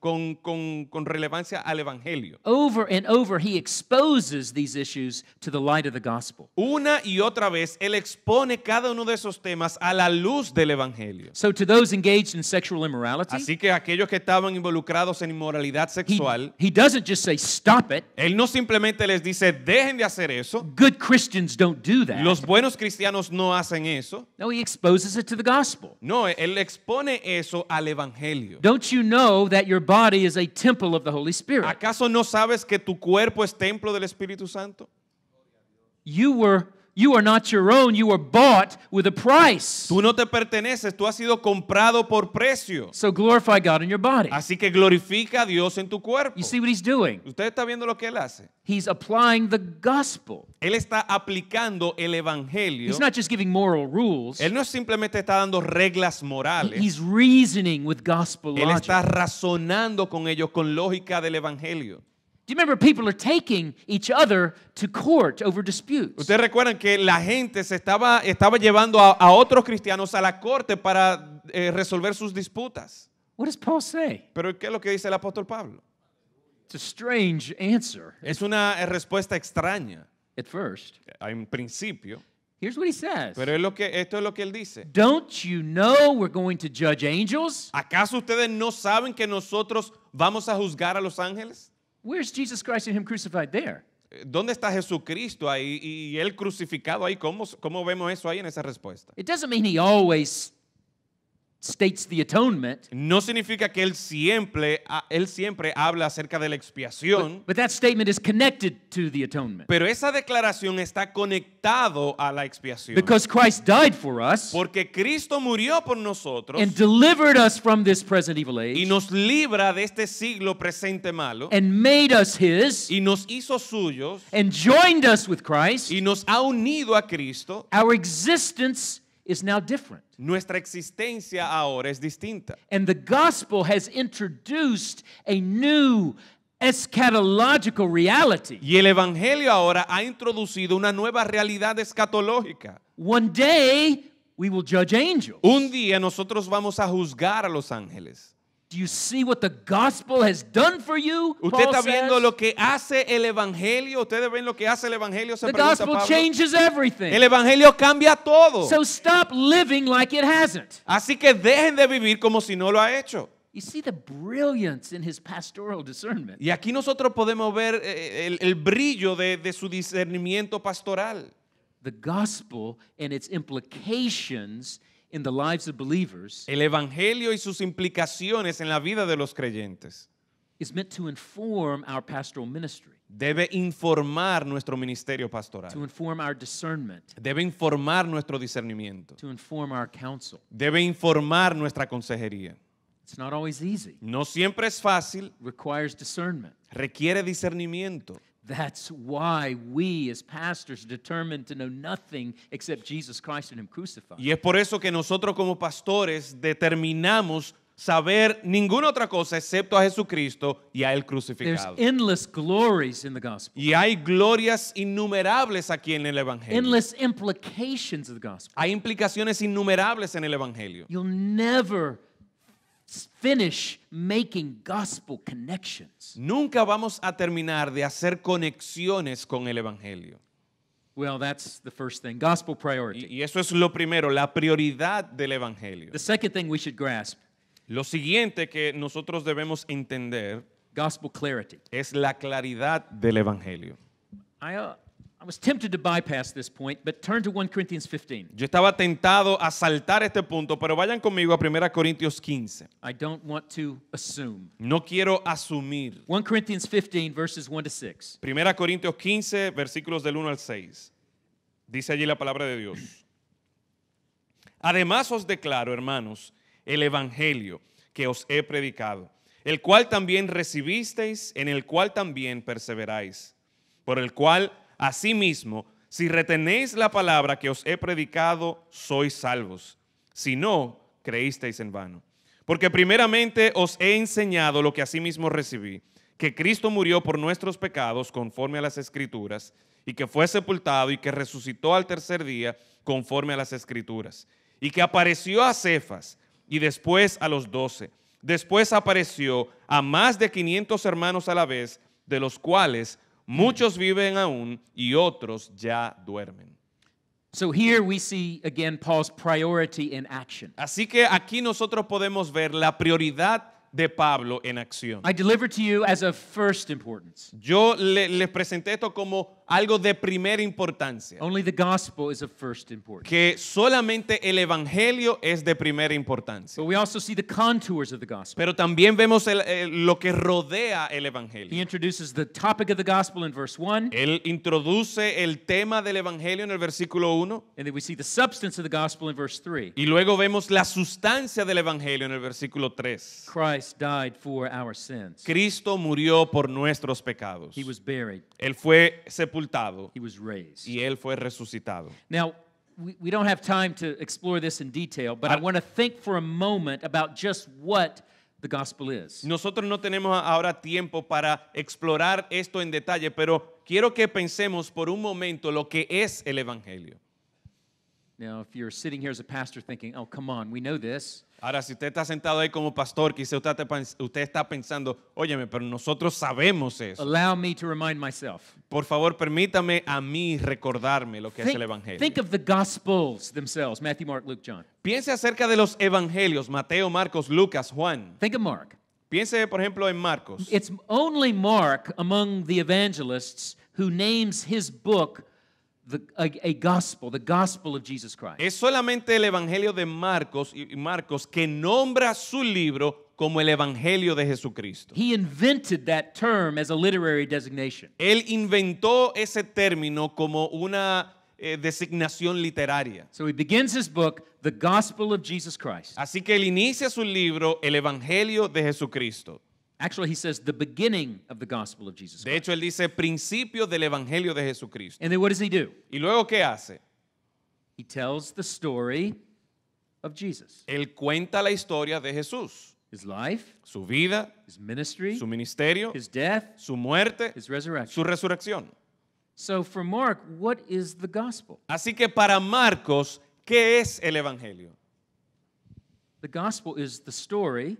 con, con, con relevancia al evangelio. Over and over he exposes these issues to the light of the gospel. Una y otra vez él expone cada uno de esos temas a la luz del evangelio. So to those engaged in sexual immorality, así que aquellos que estaban involucrados en inmoralidad sexual, he, he doesn't just say stop it. Él no simplemente les dice dejen de hacer eso. Good Christians don't do that. Los buenos cristianos no hacen eso. No, he exposes it to the gospel. No, él expone eso al evangelio. Don't you know that your body is a temple of the Holy Spirit. ¿Acaso no sabes que tu cuerpo es templo del Espíritu Santo? You were You are not your own, you were bought with a price. Tú no te perteneces, tú has sido comprado por precio. So glorify God in your body. Así que glorifica a Dios en tu cuerpo. You see what he's doing? Usted está viendo lo que él hace. He's applying the gospel. Él está aplicando el evangelio. He's not just giving moral rules. Él no simplemente está dando reglas morales. He's reasoning with gospel Él está razonando con ellos con lógica del evangelio. Ustedes recuerdan que la gente se estaba, estaba llevando a, otros cristianos a la corte para eh, resolver sus disputas. What Paul say? Pero ¿qué es lo que dice el apóstol Pablo? a strange answer. Es una eh, respuesta extraña. At first. En principio. Here's what he says. Pero es lo que, esto es lo que él dice. Don't you know we're going to judge angels? ¿Acaso ustedes no saben que nosotros vamos a juzgar a los ángeles? Where's Jesus Christ and him crucified there? ¿Dónde está Jesucristo ahí y él crucificado ahí? ¿Cómo, ¿Cómo vemos eso ahí en esa respuesta? It doesn't mean he always states the atonement. No significa que él siempre él siempre habla acerca de la expiación. But, but that statement is connected to the atonement. Pero esa declaración está conectado a la expiación. Because Christ died for us. Porque Cristo murió por nosotros. And delivered us from this present evil age. Y nos libra de este siglo presente malo. And made us his. Y nos hizo suyos. And joined us with Christ. Y nos ha unido a Cristo. Our existence is now different. Nuestra existencia ahora es distinta. And the gospel has introduced a new eschatological reality. Y el evangelio ahora ha introducido una nueva realidad escatológica. One day we will judge angels. Un día nosotros vamos a juzgar a los ángeles. Do you see what the gospel has done for you? Usted está viendo lo que hace el evangelio. Ustedes ven lo que hace el evangelio. the gospel changes everything. El evangelio cambia todo. So stop living like it hasn't. Así que dejen de vivir como si no lo ha hecho. You see the brilliance in his pastoral discernment. Y aquí nosotros podemos ver eh, eh, el, el brillo de, de su discernimiento pastoral. The gospel and its implications the believers el evangelio y sus implicaciones en la vida de los creyentes Debe informar nuestro ministerio pastoral. Debe informar nuestro discernimiento. Debe informar nuestra consejería. No siempre es fácil. Requiere discernimiento. That's why we as pastors determined to know nothing except Jesus Christ and him crucified. Y es por eso que nosotros como pastores determinamos saber ninguna otra cosa excepto a Jesucristo y a él crucificado. There's endless glories in the gospel. Y hay glorias innumerables aquí en el evangelio. Endless implications of the gospel. Hay implicaciones innumerables en el evangelio. You'll never finish making gospel connections. Nunca vamos a terminar de hacer conexiones con el evangelio. Well, that's the first thing, gospel priority. Y, eso es lo primero, la prioridad del evangelio. The second thing we should grasp. Lo siguiente que nosotros debemos entender gospel clarity. es la claridad del evangelio. Uh, I was tempted to bypass this point, but turn to 1 Corinthians 15. Yo estaba tentado a saltar este punto, pero vayan conmigo a 1 Corintios 15. I don't want to assume. No quiero asumir. 1 Corinthians 15 verses 1 to 6. Corintios 15 versículos del 1 al 6. Dice allí la palabra de Dios. Además os declaro, hermanos, el evangelio que os he predicado, el cual también recibisteis, en el cual también perseveráis, por el cual Asimismo, si retenéis la palabra que os he predicado, sois salvos. Si no, creísteis en vano. Porque primeramente os he enseñado lo que asimismo recibí, que Cristo murió por nuestros pecados conforme a las escrituras, y que fue sepultado y que resucitó al tercer día conforme a las escrituras, y que apareció a Cefas y después a los doce. Después apareció a más de 500 hermanos a la vez, de los cuales Muchos viven aún y otros ya duermen. Así que aquí nosotros podemos ver la prioridad de Pablo en acción. Yo le, les presenté esto como algo de primera importancia. Que solamente el evangelio es de primera importancia. Pero también vemos lo que rodea el evangelio. Él introduce el tema del evangelio en el versículo 1. Y luego vemos la sustancia del evangelio en el versículo 3. Cristo murió por nuestros pecados. Él fue sepultado y él fue resucitado. Now, we don't have time to explore this in detail, but I want to think for a moment about just what the gospel is. Nosotros no tenemos ahora tiempo para explorar esto en detalle, pero quiero que pensemos por un momento lo que es el evangelio. Ahora, si usted está sentado ahí como pastor, quizá usted está, usted está pensando, óyeme, pero nosotros sabemos eso. Por favor, permítame a mí recordarme lo que es el Evangelio. Think of the Gospels themselves, Matthew, Mark, Luke, John. Piense acerca de los Evangelios, Mateo, Marcos, Lucas, Juan. Think of Mark. Piense, por ejemplo, en Marcos. It's only Mark among the evangelists who names his book es solamente el Evangelio de Marcos y Marcos que nombra su libro como el Evangelio de Jesucristo. Él inventó ese término como una eh, designación literaria. Así que él inicia su libro, El Evangelio de Jesucristo. Actually, he says the beginning of the gospel of Jesus Christ. De hecho, él dice principio del evangelio de Jesucristo. And then what does he do? ¿Y luego qué hace? He tells the story of Jesus. Él cuenta la historia de Jesús. His life, su vida, his ministry, su ministerio, his death, su muerte, his resurrection. su resurrección. So for Mark, what is the gospel? Así que para Marcos, ¿qué es el evangelio? The gospel is the story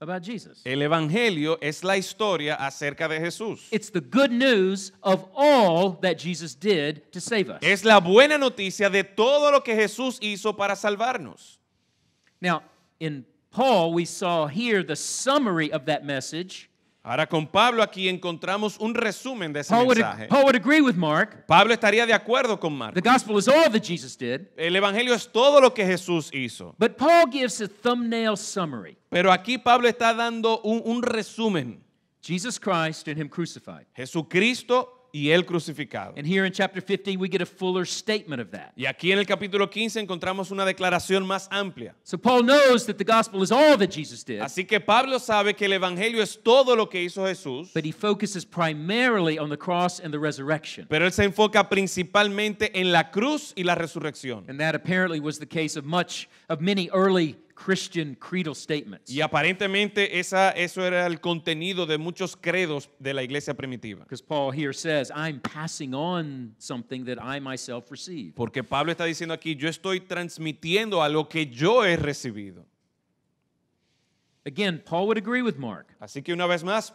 about Jesus. El evangelio es la historia acerca de Jesús. It's the good news of all that Jesus did to save us. Es la buena noticia de todo lo que Jesús hizo para salvarnos. Now, in Paul we saw here the summary of that message. Ahora con Pablo aquí encontramos un resumen de ese mensaje. Pablo estaría de acuerdo con Mark. El evangelio es todo lo que Jesús hizo. Pero aquí Pablo está dando un, resumen. Jesus Christ y él crucificado. And here in chapter 15 we get a fuller statement of that. Y aquí en el capítulo 15 encontramos una declaración más amplia. So Paul knows that the gospel is all that Jesus did. Así que Pablo sabe que el evangelio es todo lo que hizo Jesús. But he focuses primarily on the cross and the resurrection. Pero él se enfoca principalmente en la cruz y la resurrección. And that apparently was the case of much of many early Y aparentemente esa, eso era el contenido de muchos credos de la iglesia primitiva. Porque Pablo está diciendo aquí, yo estoy transmitiendo a lo que yo he recibido. Again, Paul would agree with Mark. Así que una vez más,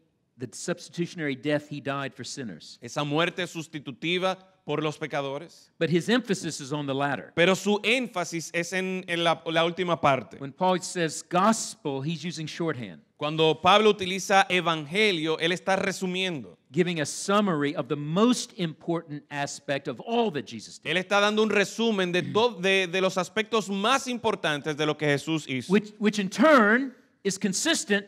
The substitutionary death he died for sinners. Esa muerte sustitutiva por los pecadores. But his emphasis is on the latter. Pero su énfasis es en, en la, la, última parte. When Paul says gospel, he's using shorthand. Cuando Pablo utiliza evangelio, él está resumiendo. Giving a summary of the most important aspect of all that Jesus did. Él está dando un resumen de, do, de, de los aspectos más importantes de lo que Jesús hizo. Which, which in turn is consistent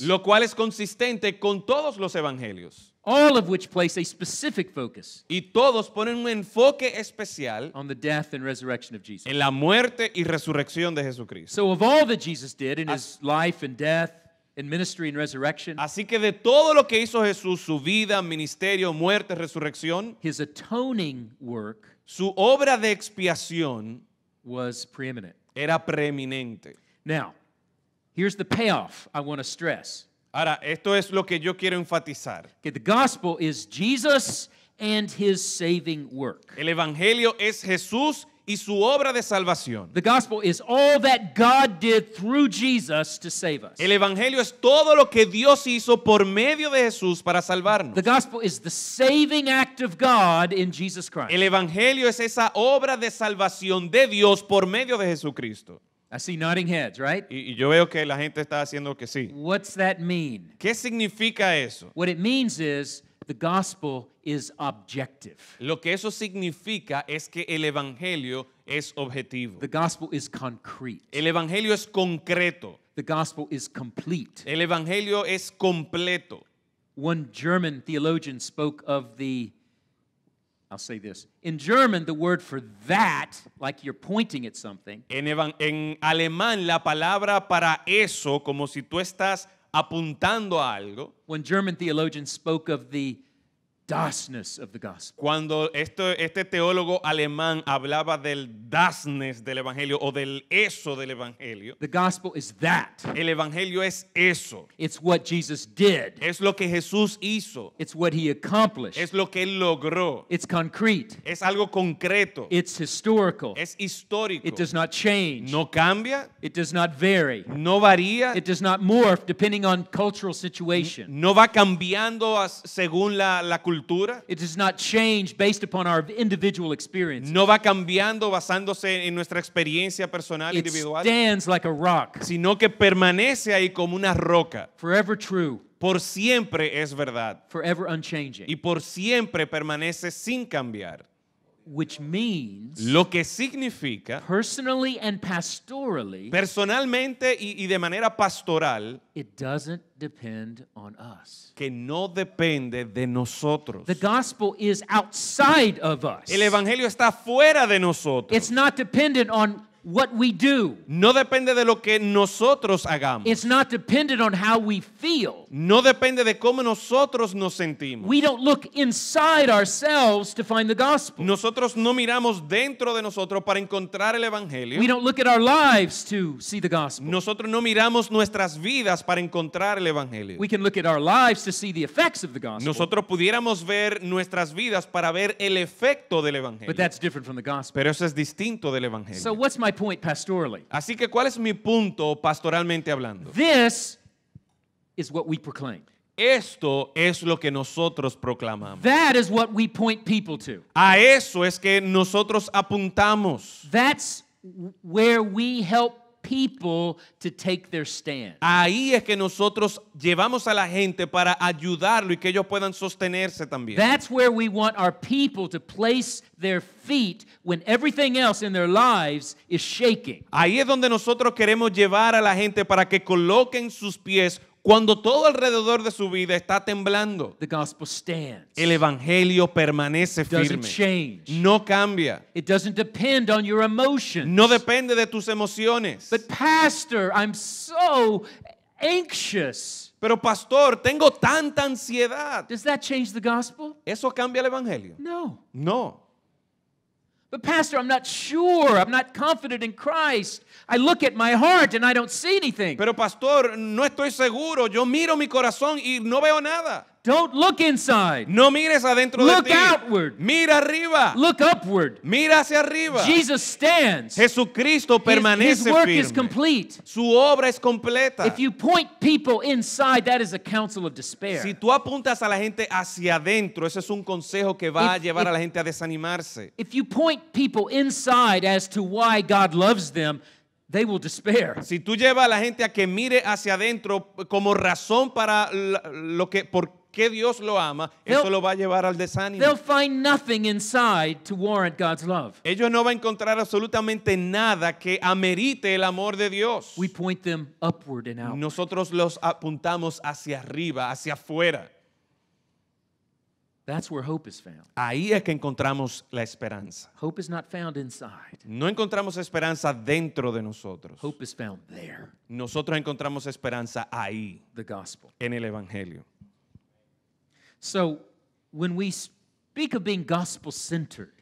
Lo cual es consistente con todos los evangelios. All of which place a specific focus y todos ponen un enfoque especial death en la muerte y resurrección de Jesucristo. in death Así que de todo lo que hizo Jesús, su vida, ministerio, muerte, resurrección, his atoning work su obra de expiación was preeminent. era preeminente. Now, Here's the payoff I want to stress. Ahora, esto es lo que yo quiero enfatizar. Okay, the gospel is Jesus and his saving work. El evangelio es Jesús y su obra de salvación. The gospel is all that God did through Jesus to save us. El evangelio es todo lo que Dios hizo por medio de Jesús para salvarnos. The gospel is the saving act of God in Jesus Christ. El evangelio es esa obra de salvación de Dios por medio de Jesucristo. I see nodding heads, right? Y, y yo veo que la gente está haciendo que sí. What's that mean? ¿Qué significa eso? What it means is the gospel is objective. Lo que eso significa es que el evangelio es objetivo. The gospel is concrete. El evangelio es concreto. The gospel is complete. El evangelio es completo. One German theologian spoke of the I'll say this. In German, the word for that, like you're pointing at something. En, en alemán, la palabra para eso, como si tú estás apuntando a algo. When German theologians spoke of the Cuando esto, este teólogo alemán hablaba del dasness del evangelio o del eso del evangelio. that. El evangelio es eso. Es lo que Jesús hizo. Es lo que él logró. It's concrete. Es algo concreto. Es histórico. No cambia. No varía. depending situation. No va cambiando según la cultura It change individual experience. No va cambiando basándose en nuestra experiencia personal individual. Sino que permanece ahí como una roca. Forever true. Por siempre es verdad. Forever unchanging. Y por siempre permanece sin cambiar. Which means, lo que significa personally and pastorally, personalmente y, y de manera pastoral, it doesn't depend on us. que no depende de nosotros. The gospel is outside of us. El evangelio está fuera de nosotros. It's not dependent on what we do. No depende de lo que nosotros hagamos. It's not dependent on how we feel. No depende de cómo nosotros nos sentimos. We don't look inside ourselves to find the gospel. Nosotros no miramos dentro de nosotros para encontrar el evangelio. We don't look at our lives to see the gospel. Nosotros no miramos nuestras vidas para encontrar el evangelio. We can look at our lives to see the effects of the gospel. Nosotros pudiéramos ver nuestras vidas para ver el efecto del evangelio. Pero eso es distinto del evangelio. what's my point pastorally. Así que ¿cuál es mi punto pastoralmente hablando? This is what we proclaim. Esto es lo que nosotros proclamamos. That is what we point people to. A eso es que nosotros apuntamos. That's where we help people to take their stand. Ahí es que nosotros llevamos a la gente para ayudarlo y que ellos puedan sostenerse también. That's where we want our people to place their feet when everything else in their lives is shaking. Ahí es donde nosotros queremos llevar a la gente para que coloquen sus pies cuando todo alrededor de su vida está temblando, el evangelio permanece firme. No cambia. No depende de tus emociones. Pero pastor, tengo tanta ansiedad. ¿Eso cambia el evangelio? No. No. But, Pastor, I'm not sure. I'm not confident in Christ. I look at my heart and I don't see anything. Pero, Pastor, no estoy seguro. Yo miro mi corazón y no veo nada. Don't look inside. No mires adentro look de ti. Outward. Mira arriba. Look upward. Mira hacia arriba. Jesus stands. Jesucristo permanece his, his work firme. Is complete. Su obra es completa. If you point people inside, that is a counsel of despair. Si tú apuntas a la gente hacia adentro, ese es un consejo que va a llevar a la gente a desanimarse. If you point people inside as to why God loves them, They will despair. Si tú llevas a la gente a que mire hacia adentro como razón para lo que por que Dios lo ama, eso lo va a llevar al desánimo. Ellos no van a encontrar absolutamente nada que amerite el amor de Dios. Nosotros los apuntamos hacia arriba, hacia afuera. Ahí es que encontramos la esperanza. No encontramos esperanza dentro de nosotros. Nosotros encontramos esperanza ahí. En el evangelio.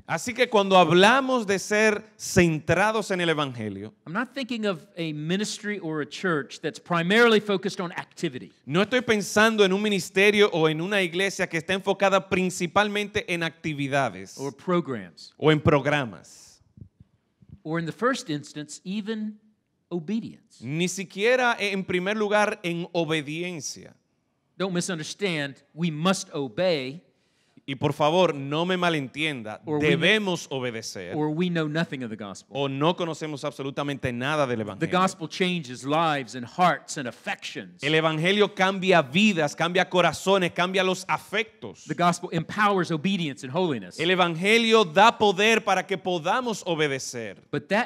Así que cuando hablamos de ser centrados en el evangelio, no estoy pensando en un ministerio o en una iglesia que está enfocada principalmente en actividades o en programas, or in the ni siquiera en primer lugar en obediencia we must Y por favor, no me malentienda, debemos obedecer. O no conocemos absolutamente nada del evangelio. El evangelio cambia vidas, cambia corazones, cambia los afectos. The El evangelio da poder para que podamos obedecer.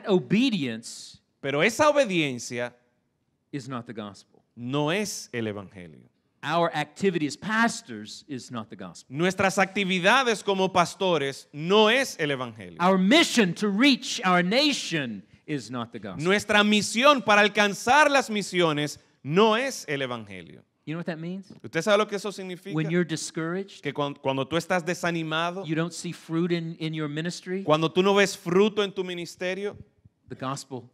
obedience Pero esa obediencia No es el evangelio. Nuestras actividades como pastores no es el evangelio. Nuestra misión para alcanzar las misiones no es el evangelio. ¿Usted sabe lo que eso significa? que cuando, tú estás desanimado, cuando tú no ves fruto en tu ministerio, the gospel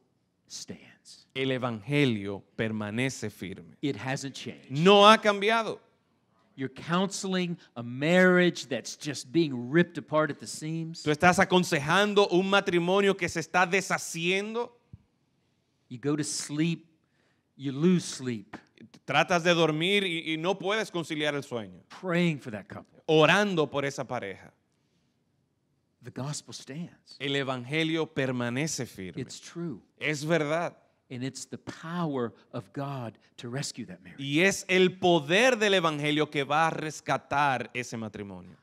stands. El evangelio permanece firme. It hasn't changed. No ha cambiado. You're counseling a marriage that's just being ripped apart at the seams. Tú estás aconsejando un matrimonio que se está deshaciendo. You go to sleep, you lose sleep. Tratas de dormir y, y no puedes conciliar el sueño. Praying for that couple. Orando por esa pareja. The gospel stands. El evangelio permanece firme. It's true. Es verdad. Y es el poder del Evangelio que va a rescatar ese matrimonio.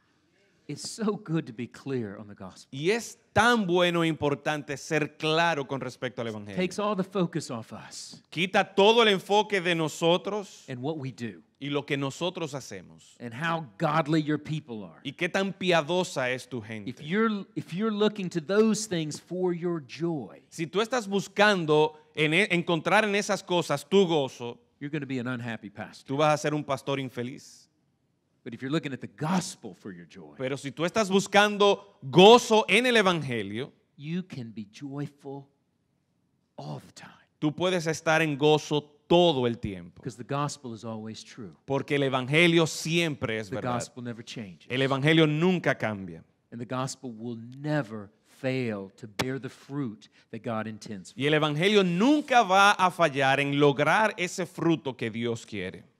Y es tan bueno e importante ser claro con respecto al evangelio. Takes all the focus off us. Quita todo el enfoque de nosotros and what we do. y lo que nosotros hacemos. And how godly your people are. Y qué tan piadosa es tu gente. If you're if you're looking to those things for your joy. Si tú estás buscando en e, encontrar en esas cosas tu gozo, you're going to be an unhappy pastor. Tú vas a ser un pastor infeliz. Pero si tú estás buscando gozo en el Evangelio, tú puedes estar en gozo todo el tiempo. Porque el Evangelio siempre es verdad. El Evangelio nunca cambia. Y el Evangelio nunca va a fallar en lograr ese fruto que Dios quiere.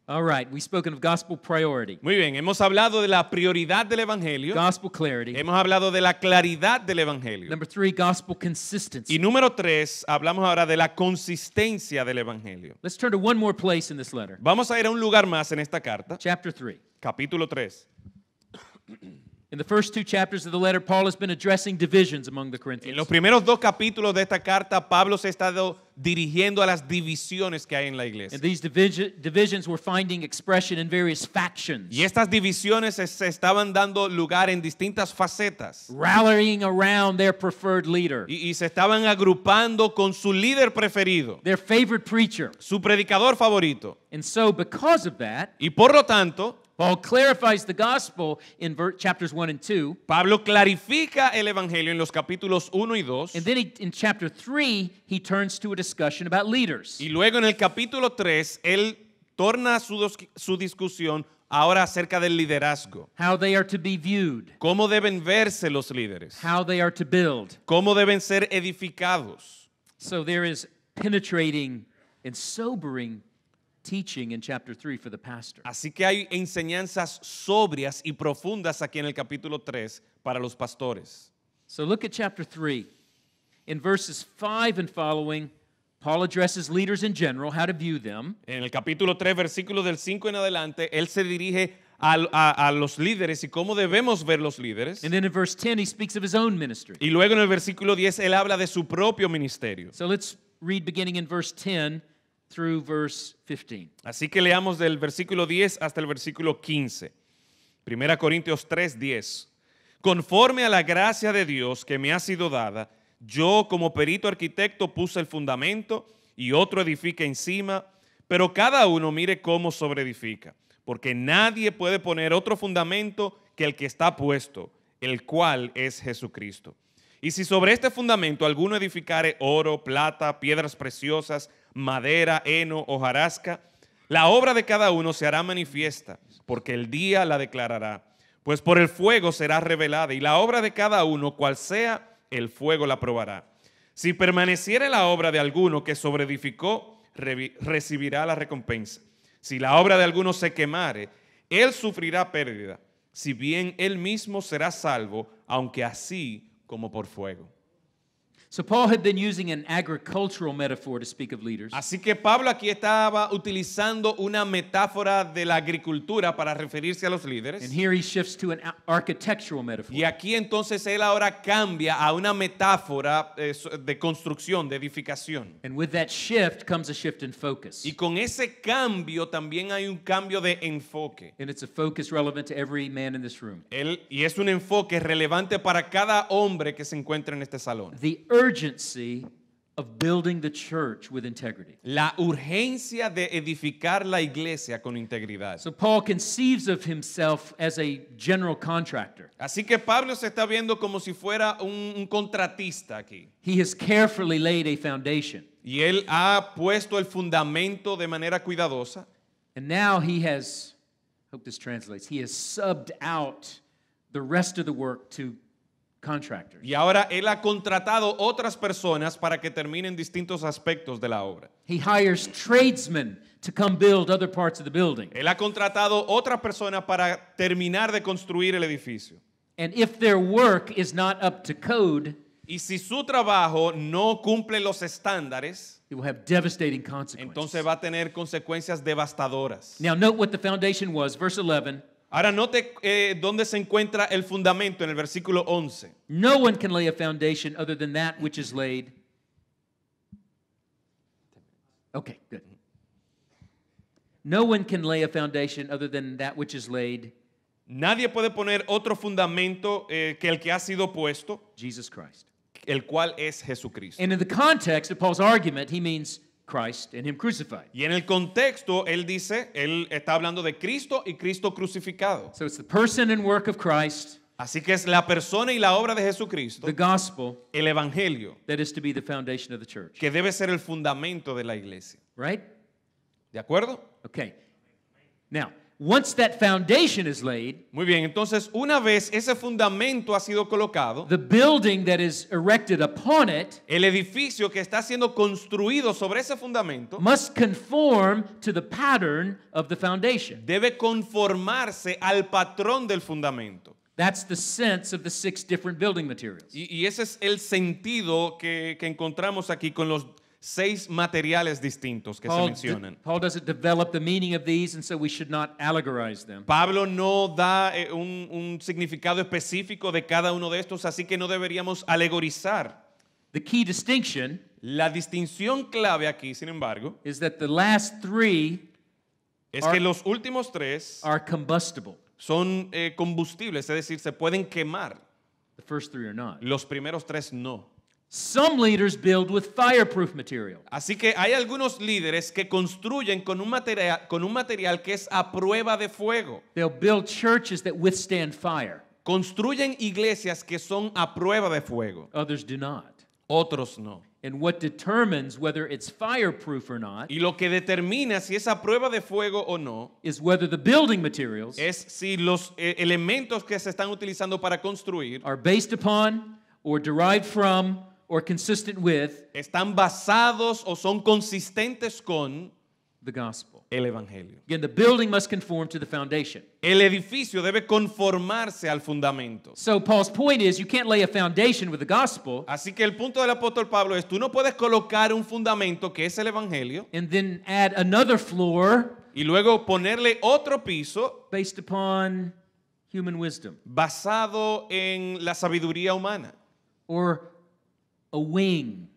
Muy bien, hemos hablado de la prioridad del evangelio. Hemos hablado de la claridad del evangelio. Number gospel consistency. Y número tres, hablamos ahora de la consistencia del evangelio. Vamos a ir a un lugar más en esta carta. Chapter 3. Capítulo 3. En los primeros dos capítulos de esta carta, Pablo se ha estado dirigiendo a las divisiones que hay en la iglesia. Y estas divisiones se estaban dando lugar en distintas facetas. Rallying around their preferred leader. Y, se estaban agrupando con su líder preferido. Their favorite preacher. Su predicador favorito. And y por lo tanto, Paul clarifies the gospel in chapters 1 and 2. Pablo clarifica el evangelio en los capítulos 1 y 2. And then he, in chapter 3 he turns to a discussion about leaders. Y luego en el capítulo 3 él torna su, su discusión ahora acerca del liderazgo. How they are to be viewed. Cómo deben verse los líderes. How they are to build. Cómo deben ser edificados. So there is penetrating and sobering teaching in chapter 3 for the pastor. Así que hay enseñanzas sobrias y profundas aquí en el capítulo 3 para los pastores. So look at chapter 3. In verses 5 and following, Paul addresses leaders in general, how to view them. En el capítulo 3, versículo del 5 en adelante, él se dirige a, a, a, los líderes y cómo debemos ver los líderes. And then in verse 10, he speaks of his own ministry. Y luego en el versículo 10 él habla de su propio ministerio. So let's read beginning in verse 10. Así que leamos del versículo 10 hasta el versículo 15. Primera Corintios 3, 10. Conforme a la gracia de Dios que me ha sido dada, yo como perito arquitecto puse el fundamento y otro edifica encima, pero cada uno mire cómo edifica, porque nadie puede poner otro fundamento que el que está puesto, el cual es Jesucristo. Y si sobre este fundamento alguno edificare oro, plata, piedras preciosas, madera, heno, hojarasca. La obra de cada uno se hará manifiesta, porque el día la declarará, pues por el fuego será revelada, y la obra de cada uno, cual sea, el fuego la probará. Si permaneciere la obra de alguno que sobreedificó, recibirá la recompensa. Si la obra de alguno se quemare, él sufrirá pérdida, si bien él mismo será salvo, aunque así como por fuego. So Paul had using an agricultural metaphor to speak of leaders. Así que Pablo aquí estaba utilizando una metáfora de la agricultura para referirse a los líderes. Y aquí entonces él ahora cambia a una metáfora eh, de construcción, de edificación. Y con ese cambio también hay un cambio de enfoque. Él, y es un enfoque relevante para cada hombre que se encuentra en este salón. urgency of building the church with integrity. La urgencia de edificar la iglesia con integridad. So Paul conceives of himself as a general contractor. Así que Pablo se está viendo como si fuera un, un contratista aquí. He has carefully laid a foundation. Y él ha puesto el fundamento de manera cuidadosa. And now he has hope this translates. He has subbed out the rest of the work to contractors. Y ahora él ha contratado otras personas para que terminen distintos aspectos de la obra. He hires tradesmen to come build other parts of the building. Él ha contratado otra persona para terminar de construir el edificio. And if their work is not up to code, y si su trabajo no cumple los estándares, it will have devastating consequences. Entonces va a tener consecuencias devastadoras. Now note what the foundation was, verse 11. Ahora note eh, dónde se encuentra el fundamento en el versículo 11. No one can lay a foundation other than that which is laid. Okay, good. No one can lay a foundation other than that which is laid. Nadie puede poner otro fundamento eh, que el que ha sido puesto. Jesus Christ. El cual es Jesucristo. And in the context of Paul's argument, he means him crucified. Y en el contexto él dice, él está hablando de Cristo y Cristo crucificado. the person and work of Christ. Así que es la persona y la obra de Jesucristo, the gospel, el evangelio, that is to be the foundation of the church. que debe ser el fundamento de la iglesia. Right? ¿De acuerdo? Okay. Now, Once that foundation is laid, Muy bien, entonces una vez ese fundamento ha sido colocado, the building that is erected upon it el edificio que está siendo construido sobre ese fundamento must conform to the pattern of the foundation. debe conformarse al patrón del fundamento. That's the sense of the six different building materials. Y, y ese es el sentido que, que encontramos aquí con los seis materiales distintos que se mencionan. Pablo no da eh, un, significado específico de cada uno de estos, así que no deberíamos alegorizar. La distinción clave aquí, sin embargo, es que los últimos tres son eh, combustibles, es decir, se pueden quemar. Los primeros tres no. Some leaders build with fireproof material. Así que hay algunos líderes que construyen con un material con un material que es a prueba de fuego. They'll build churches that withstand fire. Construyen iglesias que son a prueba de fuego. Others do not. Otros no. And what determines whether it's fireproof or not y lo que determina si es a prueba de fuego o no is whether the building materials es si los eh, elementos que se están utilizando para construir are based upon or derived from consistent with están basados o son consistentes con El evangelio. the building must conform to the foundation. El edificio debe conformarse al fundamento. So point is you can't lay a foundation with the gospel. Así que el punto del apóstol Pablo es tú no puedes colocar un fundamento que es el evangelio. And then add another floor. Y luego ponerle otro piso based upon human wisdom. Basado en la sabiduría humana. Or a wing.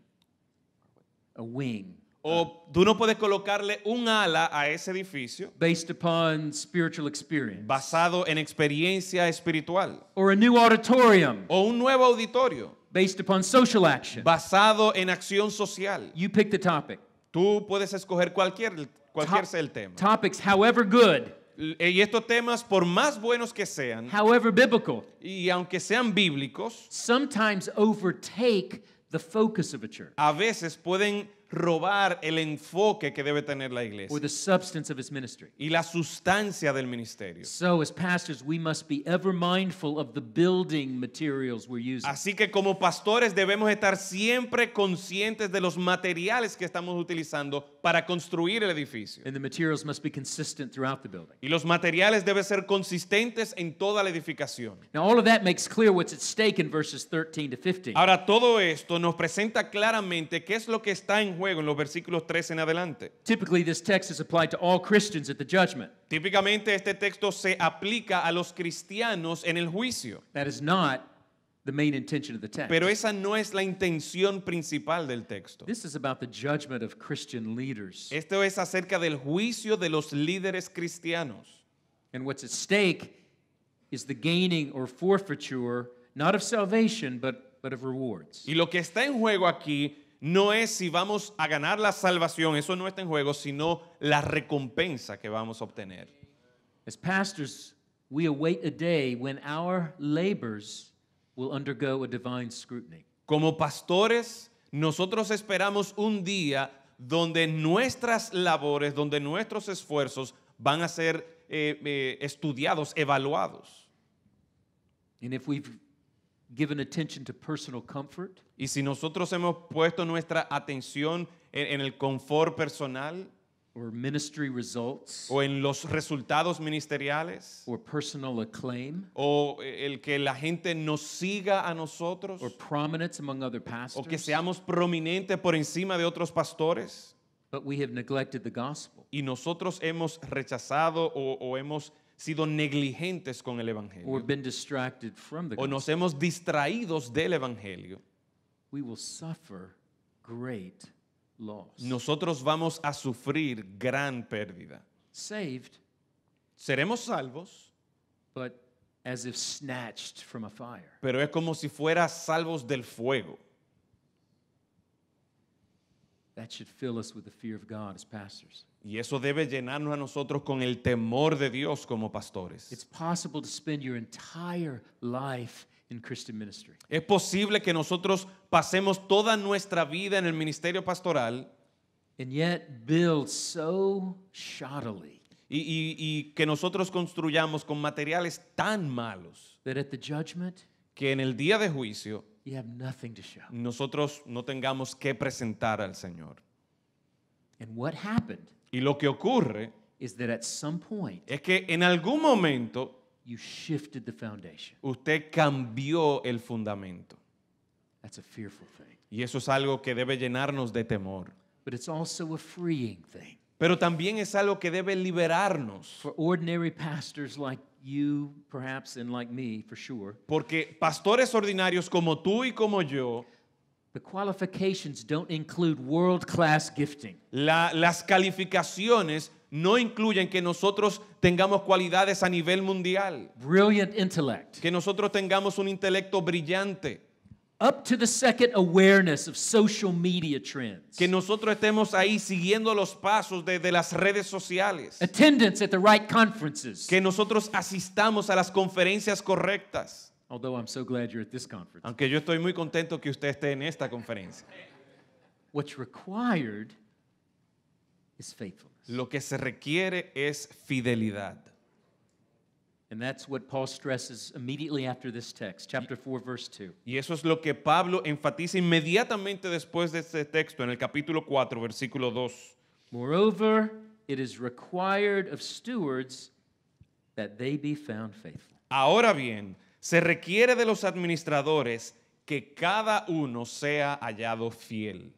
A wing. O tú no puedes colocarle un ala a ese edificio based upon spiritual experience. basado en experiencia espiritual. Or a new auditorium O un nuevo auditorio based upon social action. basado en acción social. You pick the topic. Tú puedes escoger cualquier, cualquier sea el tema. Topics, however good, eh, Y estos temas, por más buenos que sean, however biblical, y aunque sean bíblicos, sometimes overtake the focus of a church. A veces pueden robar el enfoque que debe tener la iglesia y la sustancia del ministerio. Así que como pastores debemos estar siempre conscientes de los materiales que estamos utilizando para construir el edificio. Y los materiales deben ser consistentes en toda la edificación. Ahora todo esto nos presenta claramente qué es lo que está en juego en los versículos 13 en adelante. Typically this text is applied to all Christians at the judgment. Típicamente este texto se aplica a los cristianos en el juicio. That is not the main intention of the text. Pero esa no es la intención principal del texto. This is about the judgment of Christian leaders. Esto es acerca del juicio de los líderes cristianos. And what's at stake is the gaining or forfeiture not of salvation but but of rewards. Y lo que está en juego aquí no es si vamos a ganar la salvación, eso no está en juego, sino la recompensa que vamos a obtener. Como pastores, nosotros esperamos un día donde nuestras labores, donde nuestros esfuerzos van a ser eh, eh, estudiados, evaluados. And if personal comfort, y si nosotros hemos puesto nuestra atención en, el confort personal ministry results, o en los resultados ministeriales or personal acclaim, o eh, el que la gente nos siga a nosotros o que seamos prominentes por encima de otros pastores y nosotros hemos rechazado o, o hemos sido negligentes con el Evangelio o nos hemos distraídos del Evangelio, nosotros vamos a sufrir gran pérdida. Seremos salvos, pero es como si fuera salvos del fuego. That should fill us with the fear of God as pastors. Y eso debe llenarnos a nosotros con el temor de Dios como pastores. Es posible que nosotros pasemos toda nuestra vida en el ministerio pastoral Y, que nosotros construyamos con materiales tan malos que en el día de juicio nosotros no tengamos que presentar al Señor. what happened? Y lo que ocurre es que en algún momento usted cambió el fundamento. Y eso es algo que debe llenarnos de temor. Pero también es algo que debe liberarnos. Porque pastores ordinarios como tú y como yo The las calificaciones no incluyen que nosotros tengamos cualidades a nivel mundial. Que nosotros tengamos un intelecto brillante. Up to the second awareness of social media trends. Que nosotros estemos ahí siguiendo los pasos de, las redes sociales. at the right conferences. Que nosotros asistamos a las conferencias correctas. Although I'm so glad you're at this conference. Aunque yo estoy muy contento que usted esté en esta conferencia. What's required is faithfulness. Lo que se requiere es fidelidad. And that's what Paul stresses immediately after this text, chapter 4 verse 2. Y eso es lo que Pablo enfatiza inmediatamente después de este texto en el capítulo 4 versículo 2. Moreover, it is required of stewards that they be found faithful. Ahora bien, se requiere de los administradores que cada uno sea hallado fiel.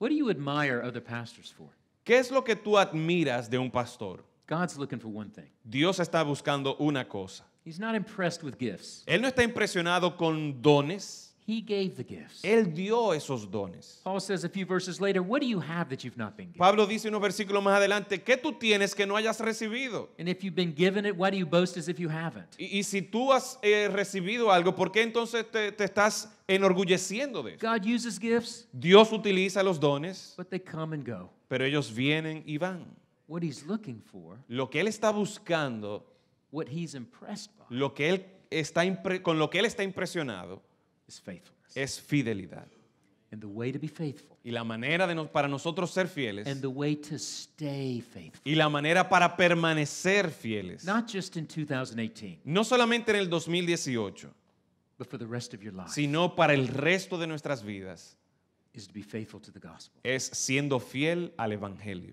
¿Qué es lo que tú admiras de un pastor? Dios está buscando una cosa. Él no está impresionado con dones. Él dio esos dones. Pablo dice unos versículos más adelante, ¿qué tú tienes que no hayas recibido? Y, si tú has eh, recibido algo, ¿por qué entonces te, estás enorgulleciendo de eso? Dios utiliza los dones, pero ellos vienen y van. Lo que él está buscando, lo que él está con lo que él está impresionado, es fidelidad. y la manera para nosotros ser fieles. y la manera para permanecer fieles. no solamente en el 2018. sino para el resto de nuestras vidas. es siendo fiel al evangelio.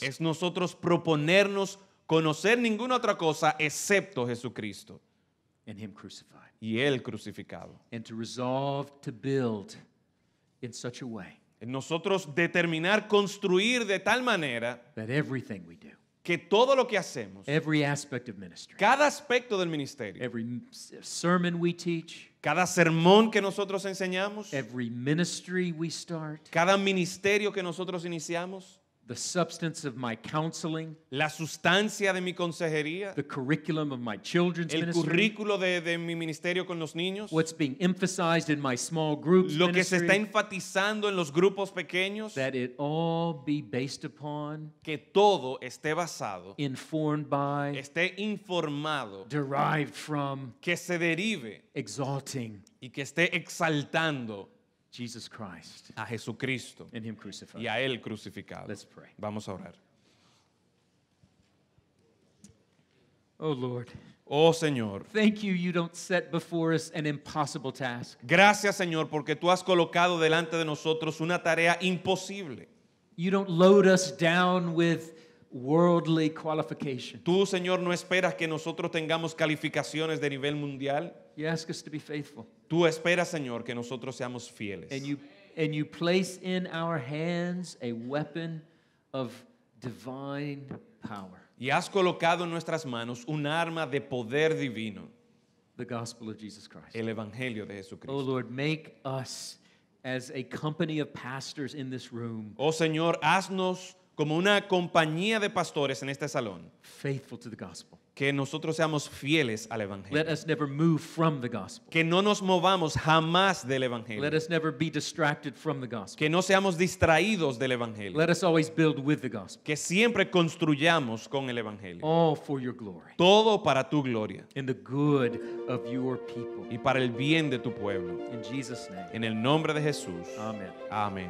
Es nosotros proponernos conocer ninguna otra cosa excepto Jesucristo y él crucificado. En nosotros determinar construir de tal manera que todo lo que hacemos, cada aspecto del ministerio, cada sermón que nosotros enseñamos, cada ministerio que nosotros iniciamos, the substance of my counseling, la sustancia de mi consejería, the curriculum of my children's el currículo de, de, mi ministerio con los niños, what's being emphasized in my small groups lo ministry, que se está enfatizando en los grupos pequeños, that it all be based upon, que todo esté basado, informed by, esté informado, derived from, que se derive, exalting, y que esté exaltando a Jesucristo y a Él crucificado. Vamos a orar. Oh Señor. Gracias Señor porque tú has colocado delante de nosotros una tarea imposible. Tú Señor no esperas que nosotros tengamos calificaciones de nivel mundial. You ask us to be faithful. Tú esperas, Señor, que nosotros seamos fieles. And you and you place in our hands a weapon of divine power. Y has colocado en nuestras manos un arma de poder divino. The gospel of Jesus Christ. El evangelio de Jesucristo. Oh Lord, make us as a company of pastors in this room. Oh Señor, haznos como una compañía de pastores en este salón. Faithful to the gospel que nosotros seamos fieles al evangelio. Que no nos movamos jamás del evangelio. Que no seamos distraídos del evangelio. Que siempre construyamos con el evangelio. Todo para tu gloria. Y para el bien de tu pueblo. En el nombre de Jesús. Amén. Amén.